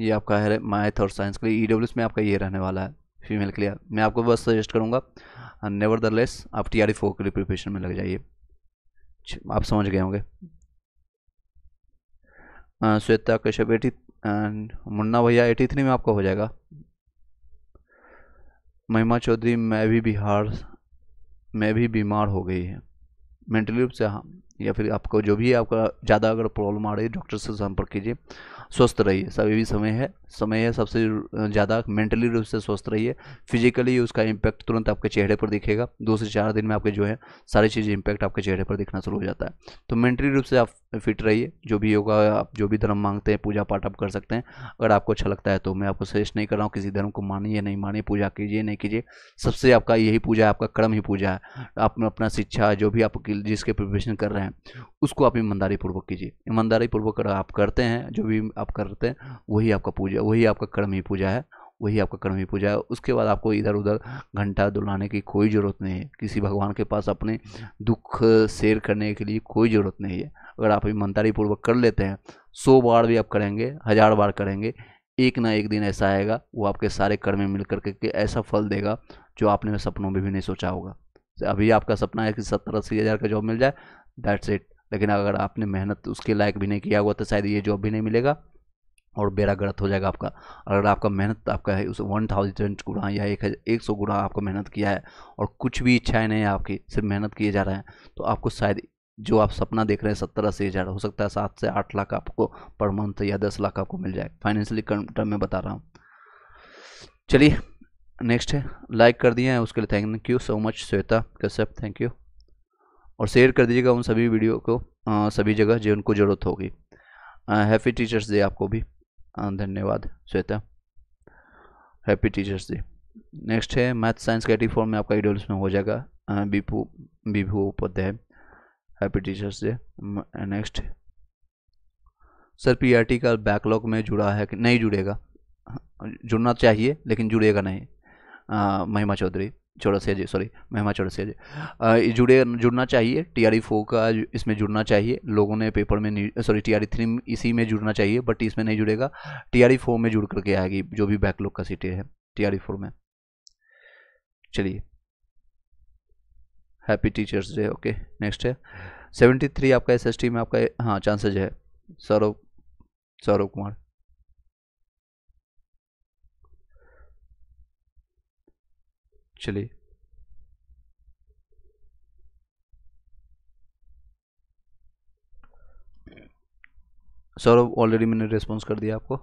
ये आपका है मैथ और साइंस के लिए ई e में आपका ये रहने वाला है फीमेल के लिए मैं आपको बस सजेस्ट करूँगा नेवर आप टी आर के लिए प्रिपरेशन में लग जाइए आप समझ गए होंगे श्वेता कश्यप एटी मुन्ना भैया एटी थ्री में आपका हो जाएगा महिमा चौधरी मैं भी बिहार में भी बीमार हो गई है मेंटली रूप से हाँ या फिर आपको जो भी आपका ज़्यादा अगर प्रॉब्लम आ रही है डॉक्टर से संपर्क कीजिए स्वस्थ रहिए सभी भी समय है समय है सबसे ज़्यादा मेंटली रूप से स्वस्थ रहिए फिजिकली उसका इम्पैक्ट तुरंत आपके चेहरे पर दिखेगा दो से चार दिन में आपके जो है सारी चीज़ इम्पैक्ट आपके चेहरे पर दिखना शुरू हो जाता है तो मेंटली रूप से आप फिट रहिए जो भी योगा आप जो भी धर्म मांगते हैं पूजा पाठ आप कर सकते हैं अगर आपको अच्छा लगता है तो मैं आपको सजेस्ट नहीं कर रहा हूँ किसी धर्म को मानिए नहीं मानिए पूजा कीजिए नहीं कीजिए सबसे आपका यही पूजा है आपका कर्म ही पूजा है आप अपना शिक्षा जो भी आप जिसके प्रिपरेशन कर रहे हैं उसको आप ईमानदारी पूर्वक कीजिए ईमानदारी पूर्वक आप करते हैं जो भी आप करते हैं वही आपका पूजा वही आपका कर्म ही पूजा है वही आपका कर्म ही पूजा है उसके बाद आपको इधर उधर घंटा दुलाने की कोई ज़रूरत नहीं है किसी भगवान के पास अपने दुख शेयर करने के लिए कोई ज़रूरत नहीं है अगर आप ईमानदारी पूर्वक कर लेते हैं सौ बार भी आप करेंगे हज़ार बार करेंगे एक ना एक दिन ऐसा आएगा वो आपके सारे कर्म में मिल करके के ऐसा फल देगा जो आपने सपनों में भी नहीं सोचा होगा अभी आपका सपना है कि सत्तर अस्सी हज़ार का जॉब मिल जाए दैट्स इट लेकिन अगर आपने मेहनत उसके लायक भी नहीं किया हुआ तो शायद ये जॉब भी नहीं मिलेगा और बेरा गलत हो जाएगा आपका अगर आपका मेहनत आपका है उस वन थाउजेंड गुणा या एक एक सौ गुणा आपका मेहनत किया है और कुछ भी इच्छाएं नहीं है आपकी सिर्फ मेहनत किए जा रहे हैं तो आपको शायद जो आप सपना देख रहे हैं सत्तर अस्सी हज़ार हो सकता है सात से आठ लाख आपको पर मंथ या दस लाख आपको मिल जाए फाइनेंशियली टर्म में बता रहा हूँ चलिए नेक्स्ट है लाइक कर दिए हैं उसके लिए thank you so much Shweta Kashyap thank you और शेयर कर दीजिएगा उन सभी वीडियो को आ, सभी जगह जो उनको ज़रूरत होगी हैप्पी टीचर्स डे आपको भी धन्यवाद Shweta happy teachers day next है मैथ साइंस एटी फोर में आपका आइडियोल्स में हो जाएगा Bipu Bipu Upadhyay happy teachers day next sir PRT e का बैकलॉग में जुड़ा है कि नहीं जुड़ेगा जुड़ना चाहिए लेकिन जुड़ेगा नहीं आ, महिमा चौधरी चौरसिया जी सॉरी महिमा चौरसिया जी जुड़े जुड़ना चाहिए टी आर फोर का इसमें जुड़ना चाहिए लोगों ने पेपर में सॉरी टी आर थ्री इसी में जुड़ना चाहिए बट इसमें नहीं जुड़ेगा टी आर फोर में जुड़ करके आएगी जो भी बैकलॉग का सीटें है टी आर फोर में चलिए happy teachers day okay next है सेवेंटी थ्री आपका एस एस टी में आपका हाँ चांसेज है सौरभ सौरभ कुमार चलिए सौरभ ऑलरेडी मैंने रिस्पॉन्स कर दिया आपको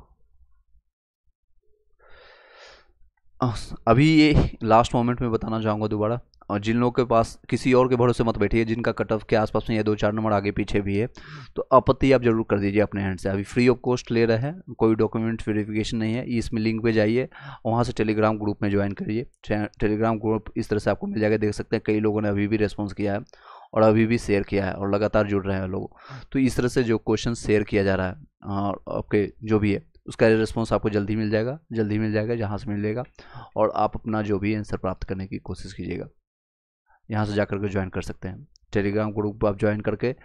अभी ये लास्ट मोमेंट में बताना चाहूँगा दोबारा और जिन लोगों के पास किसी और के भरोसे मत बैठिए जिनका कट ऑफ के आसपास में या दो चार नंबर आगे पीछे भी है तो आपत्ति आप जरूर कर दीजिए अपने हैंड से अभी फ्री ऑफ कॉस्ट ले रहे हैं कोई डॉक्यूमेंट वेरिफिकेशन नहीं है इसमें लिंक पे जाइए वहाँ से टेलीग्राम ग्रुप में ज्वाइन करिए टेलीग्राम ग्रुप इस तरह से आपको मिल जाएगा देख सकते हैं कई लोगों ने अभी भी रेस्पॉन्स किया है और अभी भी शेयर किया है और लगातार जुड़ रहे हैं लोग तो इस तरह से जो क्वेश्चन शेयर किया जा रहा है आपके जो भी है उसका रिस्पॉन्स आपको जल्दी मिल जाएगा जल्दी मिल जाएगा जहाँ से मिलेगा और आप अपना जो भी आंसर प्राप्त करने की कोशिश कीजिएगा यहाँ से जाकर के ज्वाइन कर सकते हैं टेलीग्राम ग्रुप आप ज्वाइन करके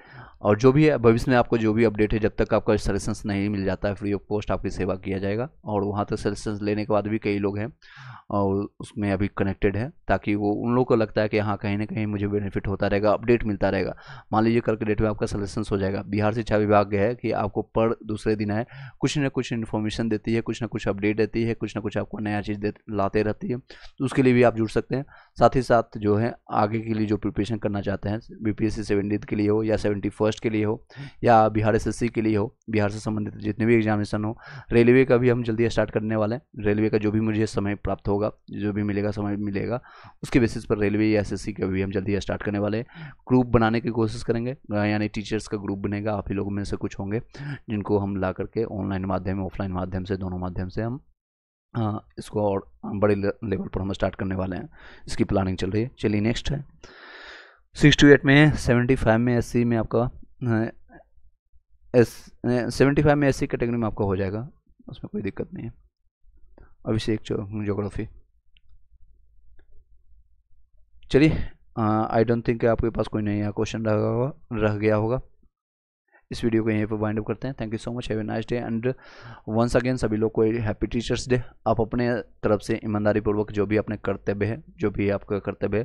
और जो भी भविष्य में आपको जो भी अपडेट है जब तक आपका सर्विसेंस नहीं मिल जाता है फ्री ऑफ कॉस्ट आपकी सेवा किया जाएगा और वहाँ तक सर्विसेंस लेने के बाद भी कई लोग हैं और उसमें अभी कनेक्टेड है ताकि वो उन लोगों को लगता है कि हाँ कहीं ना कहीं मुझे बेनिफिट होता रहेगा अपडेट मिलता रहेगा मान लीजिए कल के डेट में आपका सर्विसेंस हो जाएगा बिहार शिक्षा विभाग है कि आपको पर दूसरे दिन है कुछ ना कुछ इन्फॉर्मेशन देती है कुछ ना कुछ अपडेट देती है कुछ ना कुछ आपको नया चीज़ लाते रहती है तो उसके लिए भी आप जुड़ सकते हैं साथ ही साथ जो है आगे के लिए जो प्रिपरेशन करना चाहते हैं बी पी के लिए हो या सेवेंटी फर्स्ट के लिए हो या बिहार एस के लिए हो बिहार से संबंधित जितने भी एग्जामिनेशन हो रेलवे का भी हम जल्दी स्टार्ट करने वाले हैं रेलवे का जो भी मुझे समय प्राप्त होगा जो भी मिलेगा समय मिलेगा उसके बेसिस पर रेलवे या एस का भी हम जल्दी स्टार्ट करने वाले हैं ग्रुप बनाने की कोशिश करेंगे यानी टीचर्स का ग्रुप बनेगा आप ही लोगों में से कुछ होंगे जिनको हम ला करके ऑनलाइन माध्यम ऑफलाइन माध्यम से दोनों माध्यम से हम हाँ इसको और बड़े लेवल पर हम स्टार्ट करने वाले हैं इसकी प्लानिंग चल रही है चलिए नेक्स्ट है सिक्स टू एट में सेवेंटी फाइव में एस में आपका एस सेवेंटी फाइव में एस कैटेगरी में आपका हो जाएगा उसमें कोई दिक्कत नहीं है अभिषेक जोग्राफी चलिए आई डोंट थिंक आपके पास कोई नया क्वेश्चन रह होगा रह गया होगा इस वीडियो को यहीं पर वाइंड अप करते हैं thank you so much have a nice day and once again सभी लोग को हैप्पी टीचर्स डे आप अपने तरफ से ईमानदारी पूर्वक जो भी अपने कर्तव्य है जो भी आपका कर्तव्य है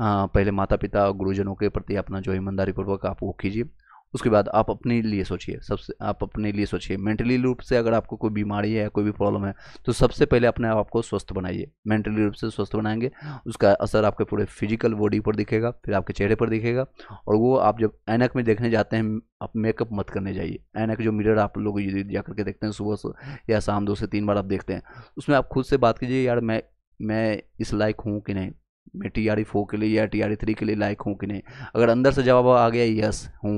पहले माता पिता गुरुजनों के प्रति अपना जो ईमानदारी पूर्वक आप वो कीजिए उसके बाद आप अपने लिए सोचिए सबसे आप अपने लिए सोचिए मेंटली रूप से अगर आपको कोई बीमारी है कोई भी प्रॉब्लम है तो सबसे पहले अपने आप को स्वस्थ बनाइए मेंटली रूप से स्वस्थ बनाएंगे उसका असर आपके पूरे फिजिकल बॉडी पर दिखेगा फिर आपके चेहरे पर दिखेगा और वो आप जब ऐनक में देखने जाते हैं आप मेकअप मत करने जाइए ऐनक जो मिरर आप लोग जाकर के देखते हैं सुबह या शाम दो से तीन बार आप देखते हैं उसमें आप खुद से बात कीजिए यार मैं मैं इस लायक हूँ कि नहीं मैं टी आर ई फोर के लिए या टी आर ई थ्री के लिए लायक हूँ कि नहीं अगर अंदर से जवाब आ गया यस हूँ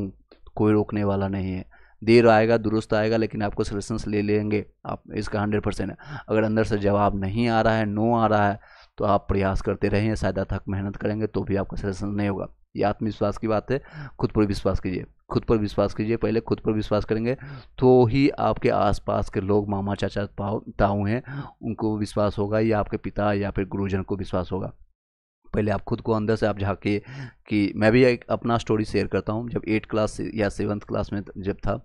कोई रोकने वाला नहीं है देर आएगा दुरुस्त आएगा लेकिन आपको सजेशंस ले लेंगे आप इसका हंड्रेड परसेंट अगर अंदर से जवाब नहीं आ रहा है नो आ रहा है तो आप प्रयास करते रहें शायद थक मेहनत करेंगे तो भी आपका सजेशन नहीं होगा ये आत्मविश्वास की बात है खुद पर विश्वास कीजिए खुद पर विश्वास कीजिए पहले खुद पर विश्वास करेंगे तो ही आपके आसपास के लोग मामा चाचा ताऊ हैं उनको विश्वास होगा या आपके पिता या फिर गुरुजन को विश्वास होगा पहले आप खुद को अंदर से आप झाँकिए कि मैं भी एक अपना स्टोरी शेयर करता हूँ जब एट क्लास या सेवन्थ क्लास में जब था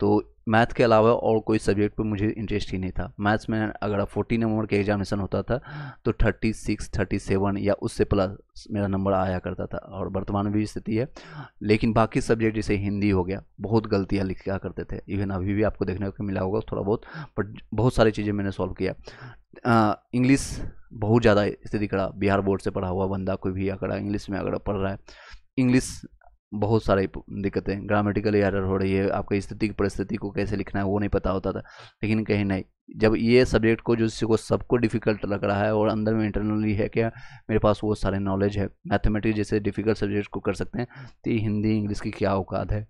तो मैथ के अलावा और कोई सब्जेक्ट पर मुझे इंटरेस्ट ही नहीं था मैथ्स में अगर फोर्टी नंबर के एग्जामिनेशन होता था तो थर्टी सिक्स थर्टी सेवन या उससे प्लस मेरा नंबर आया करता था और वर्तमान में भी स्थिति है लेकिन बाकी सब्जेक्ट जैसे हिंदी हो गया बहुत गलतियाँ लिखा करते थे इवन अभी भी आपको देखने को मिला होगा थोड़ा बहुत बट बहुत सारी चीज़ें मैंने सॉल्व किया इंग्लिश बहुत ज़्यादा स्थिति खड़ा बिहार बोर्ड से पढ़ा हुआ बंदा कोई भी आंकड़ा इंग्लिश में अगर पढ़ रहा है इंग्लिश बहुत सारी दिक्कतें ग्रामेटिकल एरर हो रही है आपकी स्थिति की परिस्थिति को कैसे लिखना है वो नहीं पता होता था लेकिन कहीं नहीं जब ये सब्जेक्ट को जिसको सबको डिफ़िकल्ट लग रहा है और अंदर में इंटरनली है क्या मेरे पास वो सारे नॉलेज है मैथमेटिक्स जैसे डिफ़िकल्ट सब्जेक्ट को कर सकते हैं तो हिंदी इंग्लिश की क्या औकात है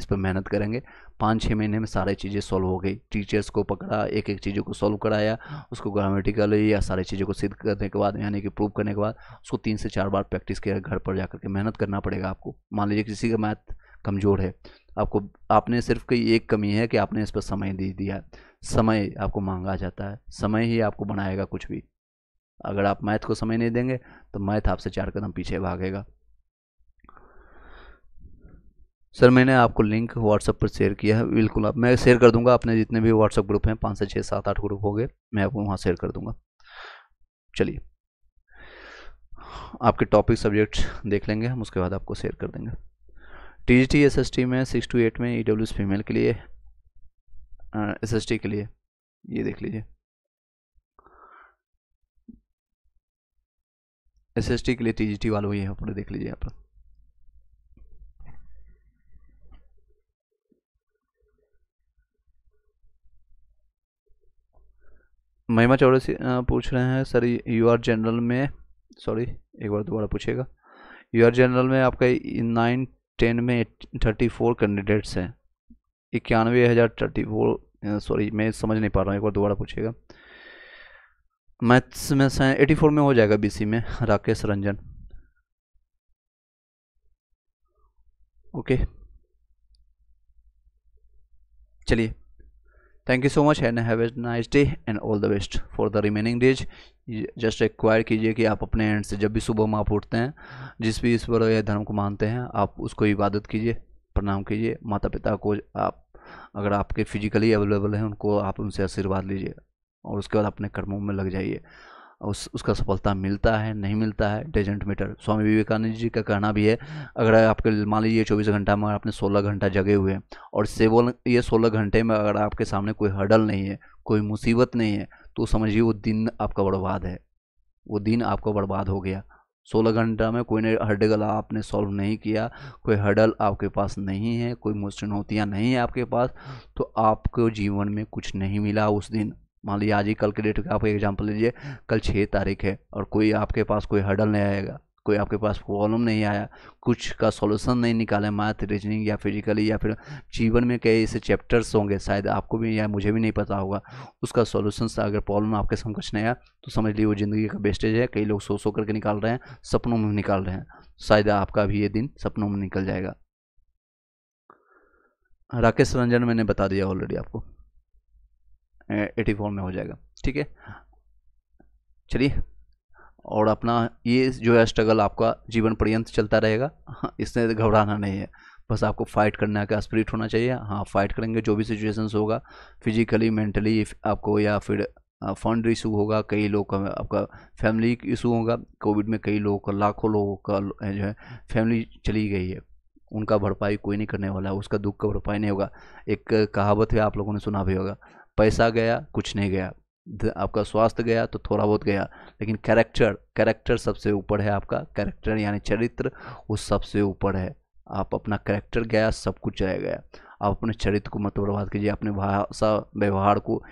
इस पर मेहनत करेंगे पाँच छः महीने में सारी चीज़ें सॉल्व हो गई टीचर्स को पकड़ा एक एक चीज़ों को सॉल्व कराया उसको ग्रामेटिकल या सारी चीज़ों को सिद्ध करने के बाद यानी कि प्रूव करने के बाद उसको तीन से चार बार प्रैक्टिस किया घर पर जा करके मेहनत करना पड़ेगा आपको मान लीजिए किसी का मैथ कमज़ोर है आपको आपने सिर्फ कई एक कमी है कि आपने इस पर समय दे दिया समय आपको मांगा जाता है समय ही आपको बनाएगा कुछ भी अगर आप मैथ को समय नहीं देंगे तो मैथ आपसे चार कदम पीछे भागेगा सर मैंने आपको लिंक व्हाट्सअप पर शेयर किया है बिल्कुल आप मैं शेयर कर दूंगा अपने जितने भी व्हाट्सएप ग्रुप हैं पाँच से छः सात आठ ग्रुप हो गए मैं आपको वहाँ शेयर कर दूंगा चलिए आपके टॉपिक सब्जेक्ट देख लेंगे हम उसके बाद आपको शेयर कर देंगे T G T S S T में सिक्स टू एट में ई डब्ल्यू एस फीमेल के लिए एस एस टी के लिए ये देख लीजिए एस एस टी के लिए टी जी टी वालों ये यहाँ देख लीजिए यहाँ पर महिमा चौरसी पूछ रहे हैं सर यू आर जनरल में सॉरी एक बार दोबारा पूछेगा यू आर जनरल में आपका नाइन टेन में थर्टी फोर कैंडिडेट्स हैं इक्यानवे हज़ार थर्टी फोर सॉरी मैं समझ नहीं पा रहा हूँ एक बार दोबारा पूछेगा मैथ्स में एटी फोर में हो जाएगा बीसी में राकेश रंजन ओके चलिए thank you so much and have a nice day and all the best for the remaining days just acquire कीजिए कि आप अपने एंड से जब भी सुबह में आप उठते हैं जिस भी ईश्वर या धर्म को मानते हैं आप उसको इबादत कीजिए प्रणाम कीजिए माता पिता को आप अगर आपके फिजिकली अवेलेबल हैं उनको आप उनसे आशीर्वाद लीजिए और उसके बाद अपने कर्मों में लग जाइए उस उसका सफलता मिलता है नहीं मिलता है डेजेंट मीटर स्वामी विवेकानंद जी का कहना भी है अगर आपके मान लीजिए चौबीस घंटा में आपने सोलह घंटा जगे हुए हैं और सेवन ये सोलह घंटे में अगर आपके सामने कोई हडल नहीं है कोई मुसीबत नहीं है तो समझिए वो दिन आपका बर्बाद है वो दिन आपका बर्बाद हो गया सोलह घंटा में कोई ने हर्डल आपने सॉल्व नहीं किया कोई हडल आपके पास नहीं है कोई चुनौतियाँ नहीं है आपके पास तो आपको जीवन में कुछ नहीं मिला उस दिन मान लीजिए आज ही कल के डेट का आप एग्जाम्पल लीजिए कल छः तारीख है और कोई आपके पास कोई हडल नहीं आएगा कोई आपके पास प्रॉब्लम नहीं आया कुछ का सॉल्यूशन नहीं निकाला मैथ रीजनिंग या फिजिकली या फिर जीवन में कई ऐसे चैप्टर्स होंगे शायद आपको भी या मुझे भी नहीं पता होगा उसका सॉल्यूशन अगर प्रॉब्लम आपके समक्ष नहीं आया तो समझ लीजिए वो ज़िंदगी का बेस्टेज है कई लोग सो सो करके निकाल रहे हैं सपनों में निकाल रहे हैं शायद आपका भी ये दिन सपनों में निकल जाएगा राकेश रंजन मैंने बता दिया ऑलरेडी आपको एटी फोर में हो जाएगा ठीक है चलिए और अपना ये जो है स्ट्रगल आपका जीवन पर्यंत चलता रहेगा हाँ, इससे घबराना नहीं है बस आपको फाइट करने का स्प्रिट होना चाहिए हाँ फाइट करेंगे जो भी सिचुएशंस होगा फिजिकली मेंटली आपको या फिर फंड इशू होगा कई लोग का आपका फैमिली इशू होगा कोविड में कई लोगों का लाखों लोगों का जो है फैमिली चली गई है उनका भरपाई कोई नहीं करने वाला है उसका दुख का भरपाई नहीं होगा एक कहावत है आप लोगों ने सुना भी होगा पैसा गया कुछ नहीं गया आपका स्वास्थ्य गया तो थोड़ा बहुत गया लेकिन कैरेक्टर कैरेक्टर सबसे ऊपर है आपका कैरेक्टर यानी चरित्र वो सबसे ऊपर है आप अपना कैरेक्टर गया सब कुछ रह गया आप अपने चरित्र को मत बर्बाद कीजिए अपने भाषा व्यवहार को